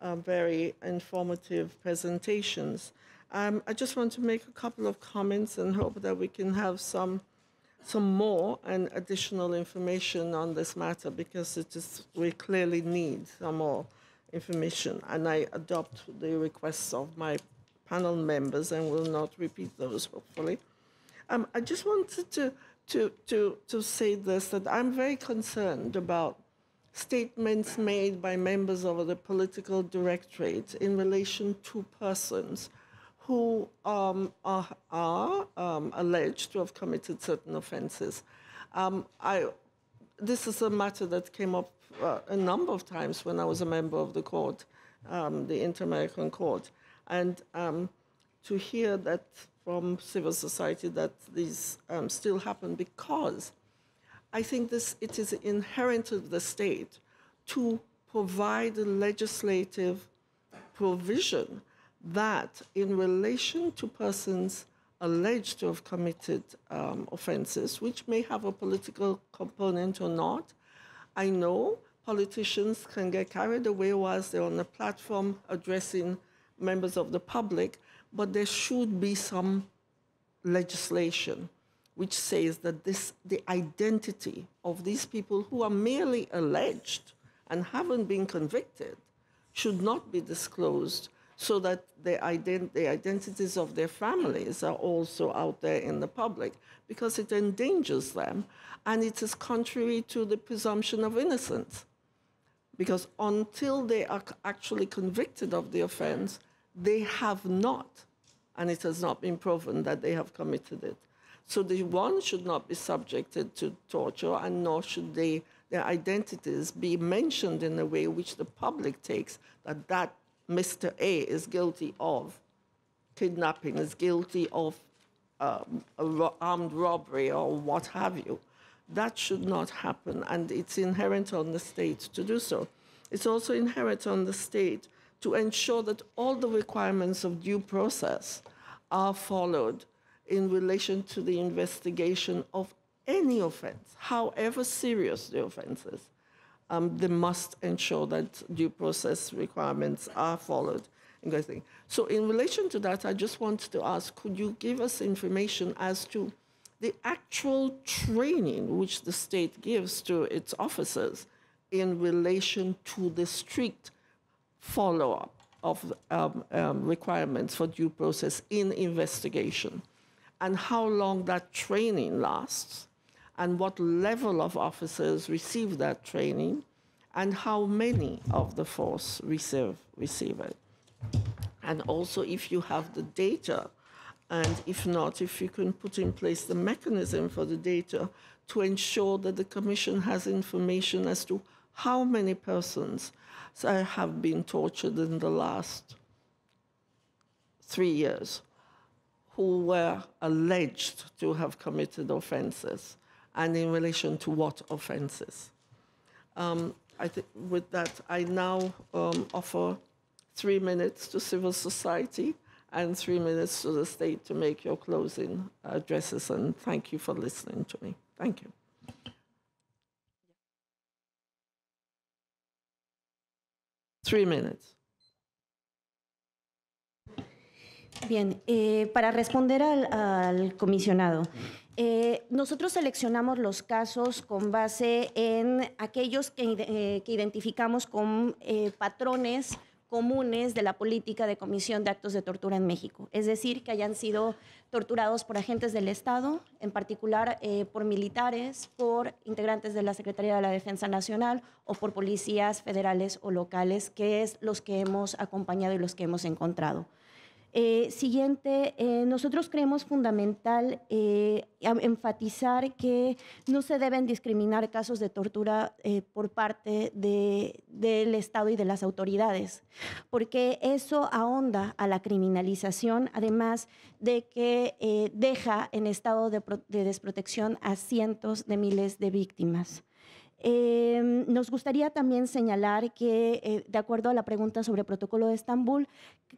uh, very informative presentations. Um, I just want to make a couple of comments and hope that we can have some, some more and additional information on this matter because it is, we clearly need some more information. And I adopt the requests of my panel members and will not repeat those, hopefully. Um, I just wanted to, to, to, to say this, that I'm very concerned about statements made by members of the political directorate in relation to persons who um, are, are um, alleged to have committed certain offenses. Um, I, this is a matter that came up uh, a number of times when I was a member of the court, um, the Inter American Court and um, to hear that from civil society that these um, still happen because I think this, it is inherent to the state to provide legislative provision that in relation to persons alleged to have committed um, offenses, which may have a political component or not. I know politicians can get carried away whilst they're on the platform addressing members of the public, but there should be some legislation which says that this, the identity of these people who are merely alleged and haven't been convicted should not be disclosed so that the, ident the identities of their families are also out there in the public because it endangers them and it is contrary to the presumption of innocence because until they are actually convicted of the offense they have not, and it has not been proven that they have committed it. So the one should not be subjected to torture, and nor should they, their identities be mentioned in a way which the public takes that that Mr. A is guilty of kidnapping, is guilty of um, armed robbery or what have you. That should not happen, and it's inherent on the state to do so. It's also inherent on the state to ensure that all the requirements of due process are followed in relation to the investigation of any offense, however serious the offense is. Um, they must ensure that due process requirements are followed. So, in relation to that, I just wanted to ask could you give us information as to the actual training which the state gives to its officers in relation to the strict follow-up of um, um, requirements for due process in investigation and how long that training lasts and what level of officers receive that training and how many of the force receive, receive it. And also if you have the data and if not, if you can put in place the mechanism for the data to ensure that the commission has information as to how many persons I have been tortured in the last three years who were alleged to have committed offenses and in relation to what offenses. Um, I th- with that, I now um, offer three minutes to civil society and three minutes to the state to make your closing addresses. And thank you for listening to me. Thank you. minutes. Bien, eh, para responder al, comisionado, eh, nosotros seleccionamos los casos con base en aquellos que, eh, que identificamos con patrones comunes de la política de comisión de actos de tortura en México, es decir, que hayan sido torturados por agentes del Estado, en particular eh, por militares, por integrantes de la Secretaría de la Defensa Nacional o por policías federales o locales, que es los que hemos acompañado y los que hemos encontrado. Eh, siguiente, eh, nosotros creemos fundamental eh, enfatizar que no se deben discriminar casos de tortura por parte del Estado y de las autoridades, porque eso ahonda a la criminalización, además de que deja en estado de desprotección a cientos de miles de víctimas. Em, nos gustaría también señalar que, eh, de acuerdo a la pregunta sobre el protocolo de Estambul,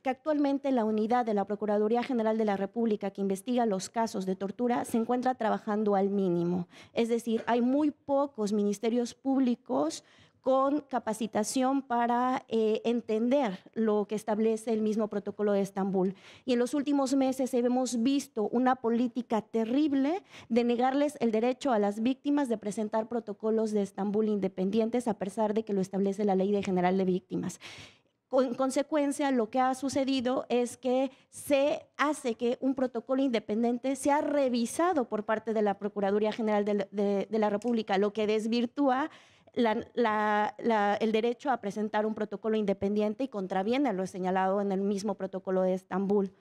que actualmente la unidad de la Procuraduría General de la República que investiga los casos de tortura se encuentra trabajando al mínimo. Es decir, hay muy pocos ministerios públicos con capacitación para eh, entender lo que establece el mismo protocolo de Estambul. Y en los últimos meses hemos visto una política terrible de negarles el derecho a las víctimas de presentar protocolos de Estambul independientes, a pesar de que lo establece la Ley de General de Víctimas. En consecuencia, lo que ha sucedido es que se hace que un protocolo independiente sea revisado por parte de la Procuraduría General de la República, lo que desvirtúa el derecho a presentar un protocolo independiente y contraviene lo señalado en el mismo protocolo de Estambul.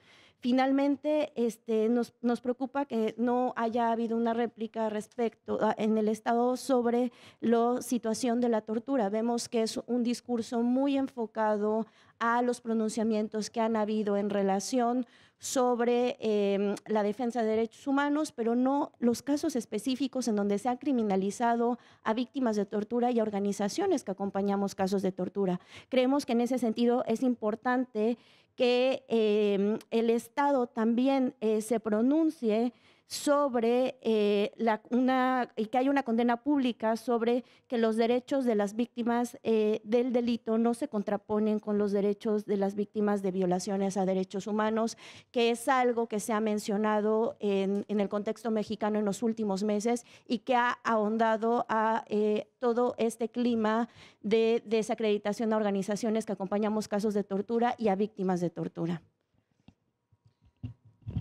Finalmente, este, nos, preocupa que no haya habido una réplica respecto en el Estado sobre la situación de la tortura. Vemos que es un discurso muy enfocado a los pronunciamientos que han habido en relación sobre em, la defensa de derechos humanos, pero no los casos específicos en donde se ha criminalizado a víctimas de tortura y a organizaciones que acompañamos casos de tortura. Creemos que en ese sentido es importante que em, el Estado también eh, se pronuncie sobre eh, la, que hay una condena pública sobre que los derechos de las víctimas eh, del delito no se contraponen con los derechos de las víctimas de violaciones a derechos humanos, que es algo que se ha mencionado en, el contexto mexicano en los últimos meses y que ha ahondado a eh, todo este clima de desacreditación a organizaciones que acompañamos casos de tortura y a víctimas de tortura.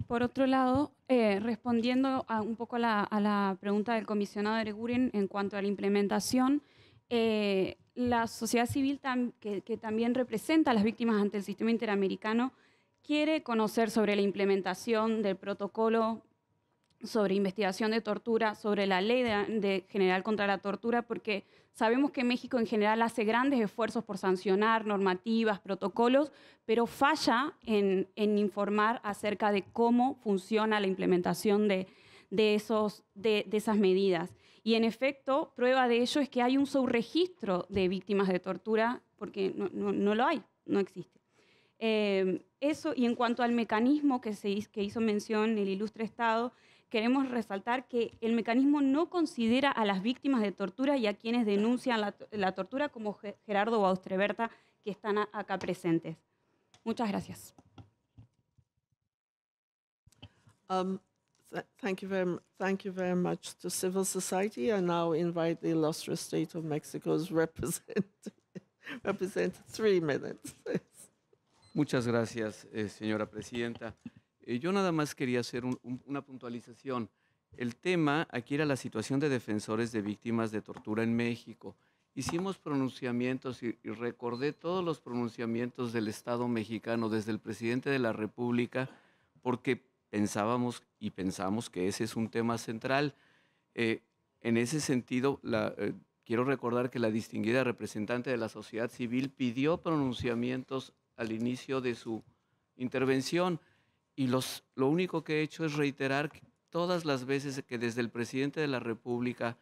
Por otro lado, eh, respondiendo un poco a la, pregunta del comisionado Ereguren en cuanto a la implementación, eh, la sociedad civil que, también representa a las víctimas ante el sistema interamericano quiere conocer sobre la implementación del protocolo sobre investigación de tortura, sobre la ley de, general contra la tortura, porque sabemos que México en general hace grandes esfuerzos por sancionar normativas, protocolos, pero falla en, informar acerca de cómo funciona la implementación de, de, esos, de, esas medidas. Y en efecto, prueba de ello es que hay un subregistro de víctimas de tortura, porque no, no, no lo hay, no existe. Eh, eso, y en cuanto al mecanismo que, se, que hizo mención el ilustre Estado, queremos resaltar que el mecanismo no considera a las víctimas de tortura y a quienes denuncian la, tortura, como Gerardo Austreberta que están acá presentes. Muchas gracias. much Muchas gracias, eh, señora presidenta. Eh, yo nada más quería hacer una puntualización. El tema aquí era la situación de defensores de víctimas de tortura en México. Hicimos pronunciamientos y, recordé todos los pronunciamientos del Estado mexicano desde el presidente de la República porque pensábamos y pensamos que ese es un tema central. Eh, en ese sentido, eh, quiero recordar que la distinguida representante de la sociedad civil pidió pronunciamientos al inicio de su intervención y los, lo único que he hecho es reiterar todas las veces que desde el presidente de la República,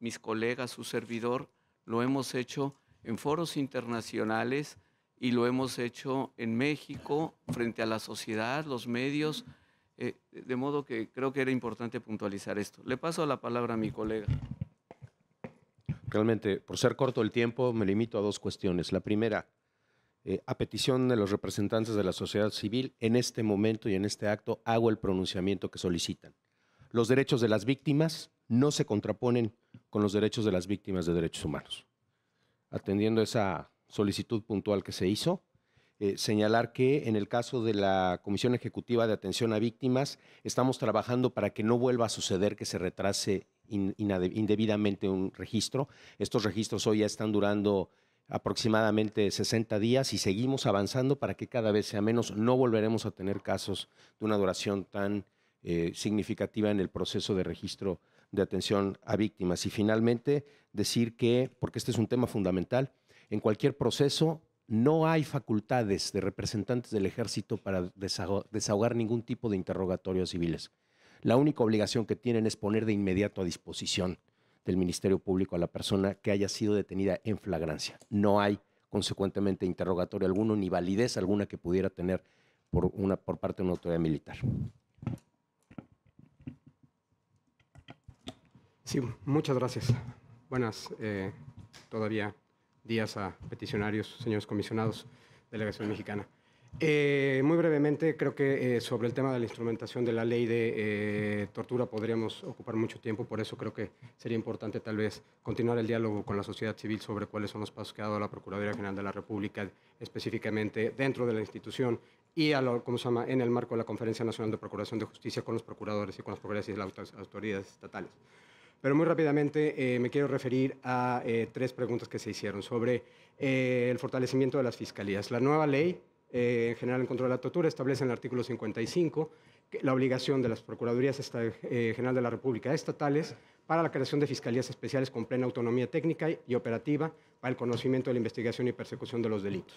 mis colegas, su servidor, lo hemos hecho en foros internacionales y lo hemos hecho en México frente a la sociedad, los medios, eh, de modo que creo que era importante puntualizar esto. Le paso la palabra a mi colega. Realmente, por ser corto el tiempo, me limito a dos cuestiones. La primera, eh, a petición de los representantes de la sociedad civil, en este momento y en este acto hago el pronunciamiento que solicitan. Los derechos de las víctimas no se contraponen con los derechos de las víctimas de derechos humanos. Atendiendo esa solicitud puntual que se hizo, eh, señalar que en el caso de la Comisión Ejecutiva de Atención a Víctimas, estamos trabajando para que no vuelva a suceder que se retrase indebidamente un registro. Estos registros hoy ya están durando aproximadamente 60 días y seguimos avanzando para que cada vez sea menos. No volveremos a tener casos de una duración tan eh, significativa en el proceso de registro de atención a víctimas. Y finalmente, decir que, porque este es un tema fundamental, en cualquier proceso no hay facultades de representantes del ejército para desahogar ningún tipo de interrogatorios civiles. La única obligación que tienen es poner de inmediato a disposición del Ministerio Público a la persona que haya sido detenida en flagrancia. No hay, consecuentemente, interrogatorio alguno ni validez alguna que pudiera tener por, una, por parte de una autoridad militar. Sí, muchas gracias. Buenas eh, todavía días a peticionarios, señores comisionados, delegación mexicana. Eh, muy brevemente, creo que eh, sobre el tema de la instrumentación de la ley de eh, tortura podríamos ocupar mucho tiempo, por eso creo que sería importante tal vez continuar el diálogo con la sociedad civil sobre cuáles son los pasos que ha dado la Procuraduría General de la República específicamente dentro de la institución y ¿cómo se llama? en el marco de la Conferencia Nacional de Procuración de Justicia con los procuradores y con las y las autoridades estatales. Pero muy rápidamente me quiero referir a tres preguntas que se hicieron sobre el fortalecimiento de las fiscalías. La nueva ley eh, en general en control de la tortura, establece en el artículo 55 que la obligación de las Procuradurías eh, General de la República estatales para la creación de fiscalías especiales con plena autonomía técnica y operativa para el conocimiento de la investigación y persecución de los delitos.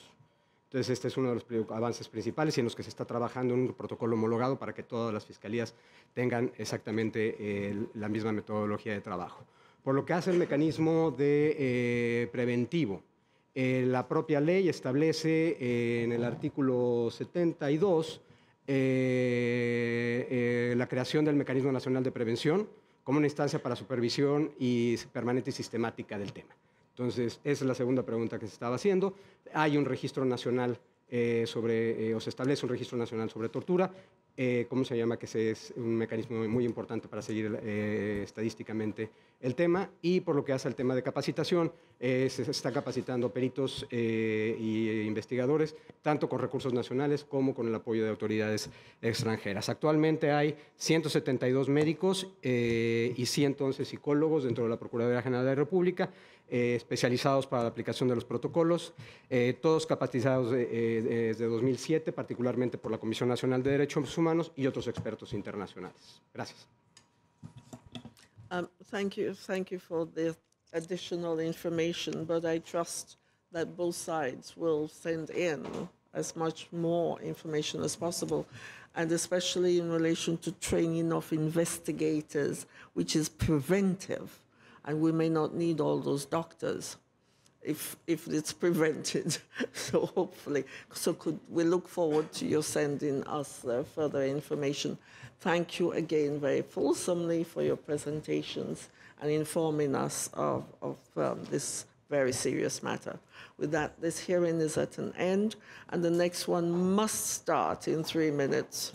Entonces, este es uno de los avances principales y en los que se está trabajando un protocolo homologado para que todas las fiscalías tengan exactamente eh, la misma metodología de trabajo. Por lo que hace el mecanismo de, preventivo eh, la propia ley establece eh, en el artículo 72 eh, la creación del Mecanismo Nacional de Prevención como una instancia para supervisión y permanente y sistemática del tema. Entonces, esa es la segunda pregunta que se estaba haciendo. Hay un registro nacional sobre, o se establece un registro nacional sobre tortura. ¿Cómo se llama? Que ese es un mecanismo muy importante para seguir estadísticamente el tema y por lo que hace al tema de capacitación, eh, se está capacitando peritos e investigadores, tanto con recursos nacionales como con el apoyo de autoridades extranjeras. Actualmente hay 172 médicos y 111 psicólogos dentro de la Procuraduría General de la República, especializados para la aplicación de los protocolos, todos capacitados desde 2007, particularmente por la Comisión Nacional de Derechos Humanos y otros expertos internacionales. Gracias. Um, thank you, thank you for the additional information, but I trust that both sides will send in as much more information as possible, and especially in relation to training of investigators, which is preventive, and we may not need all those doctors if if it's prevented. so hopefully, so could we look forward to your sending us uh, further information, Thank you again very fulsomely for your presentations and informing us of, of um, this very serious matter. With that, this hearing is at an end, and the next one must start in three minutes.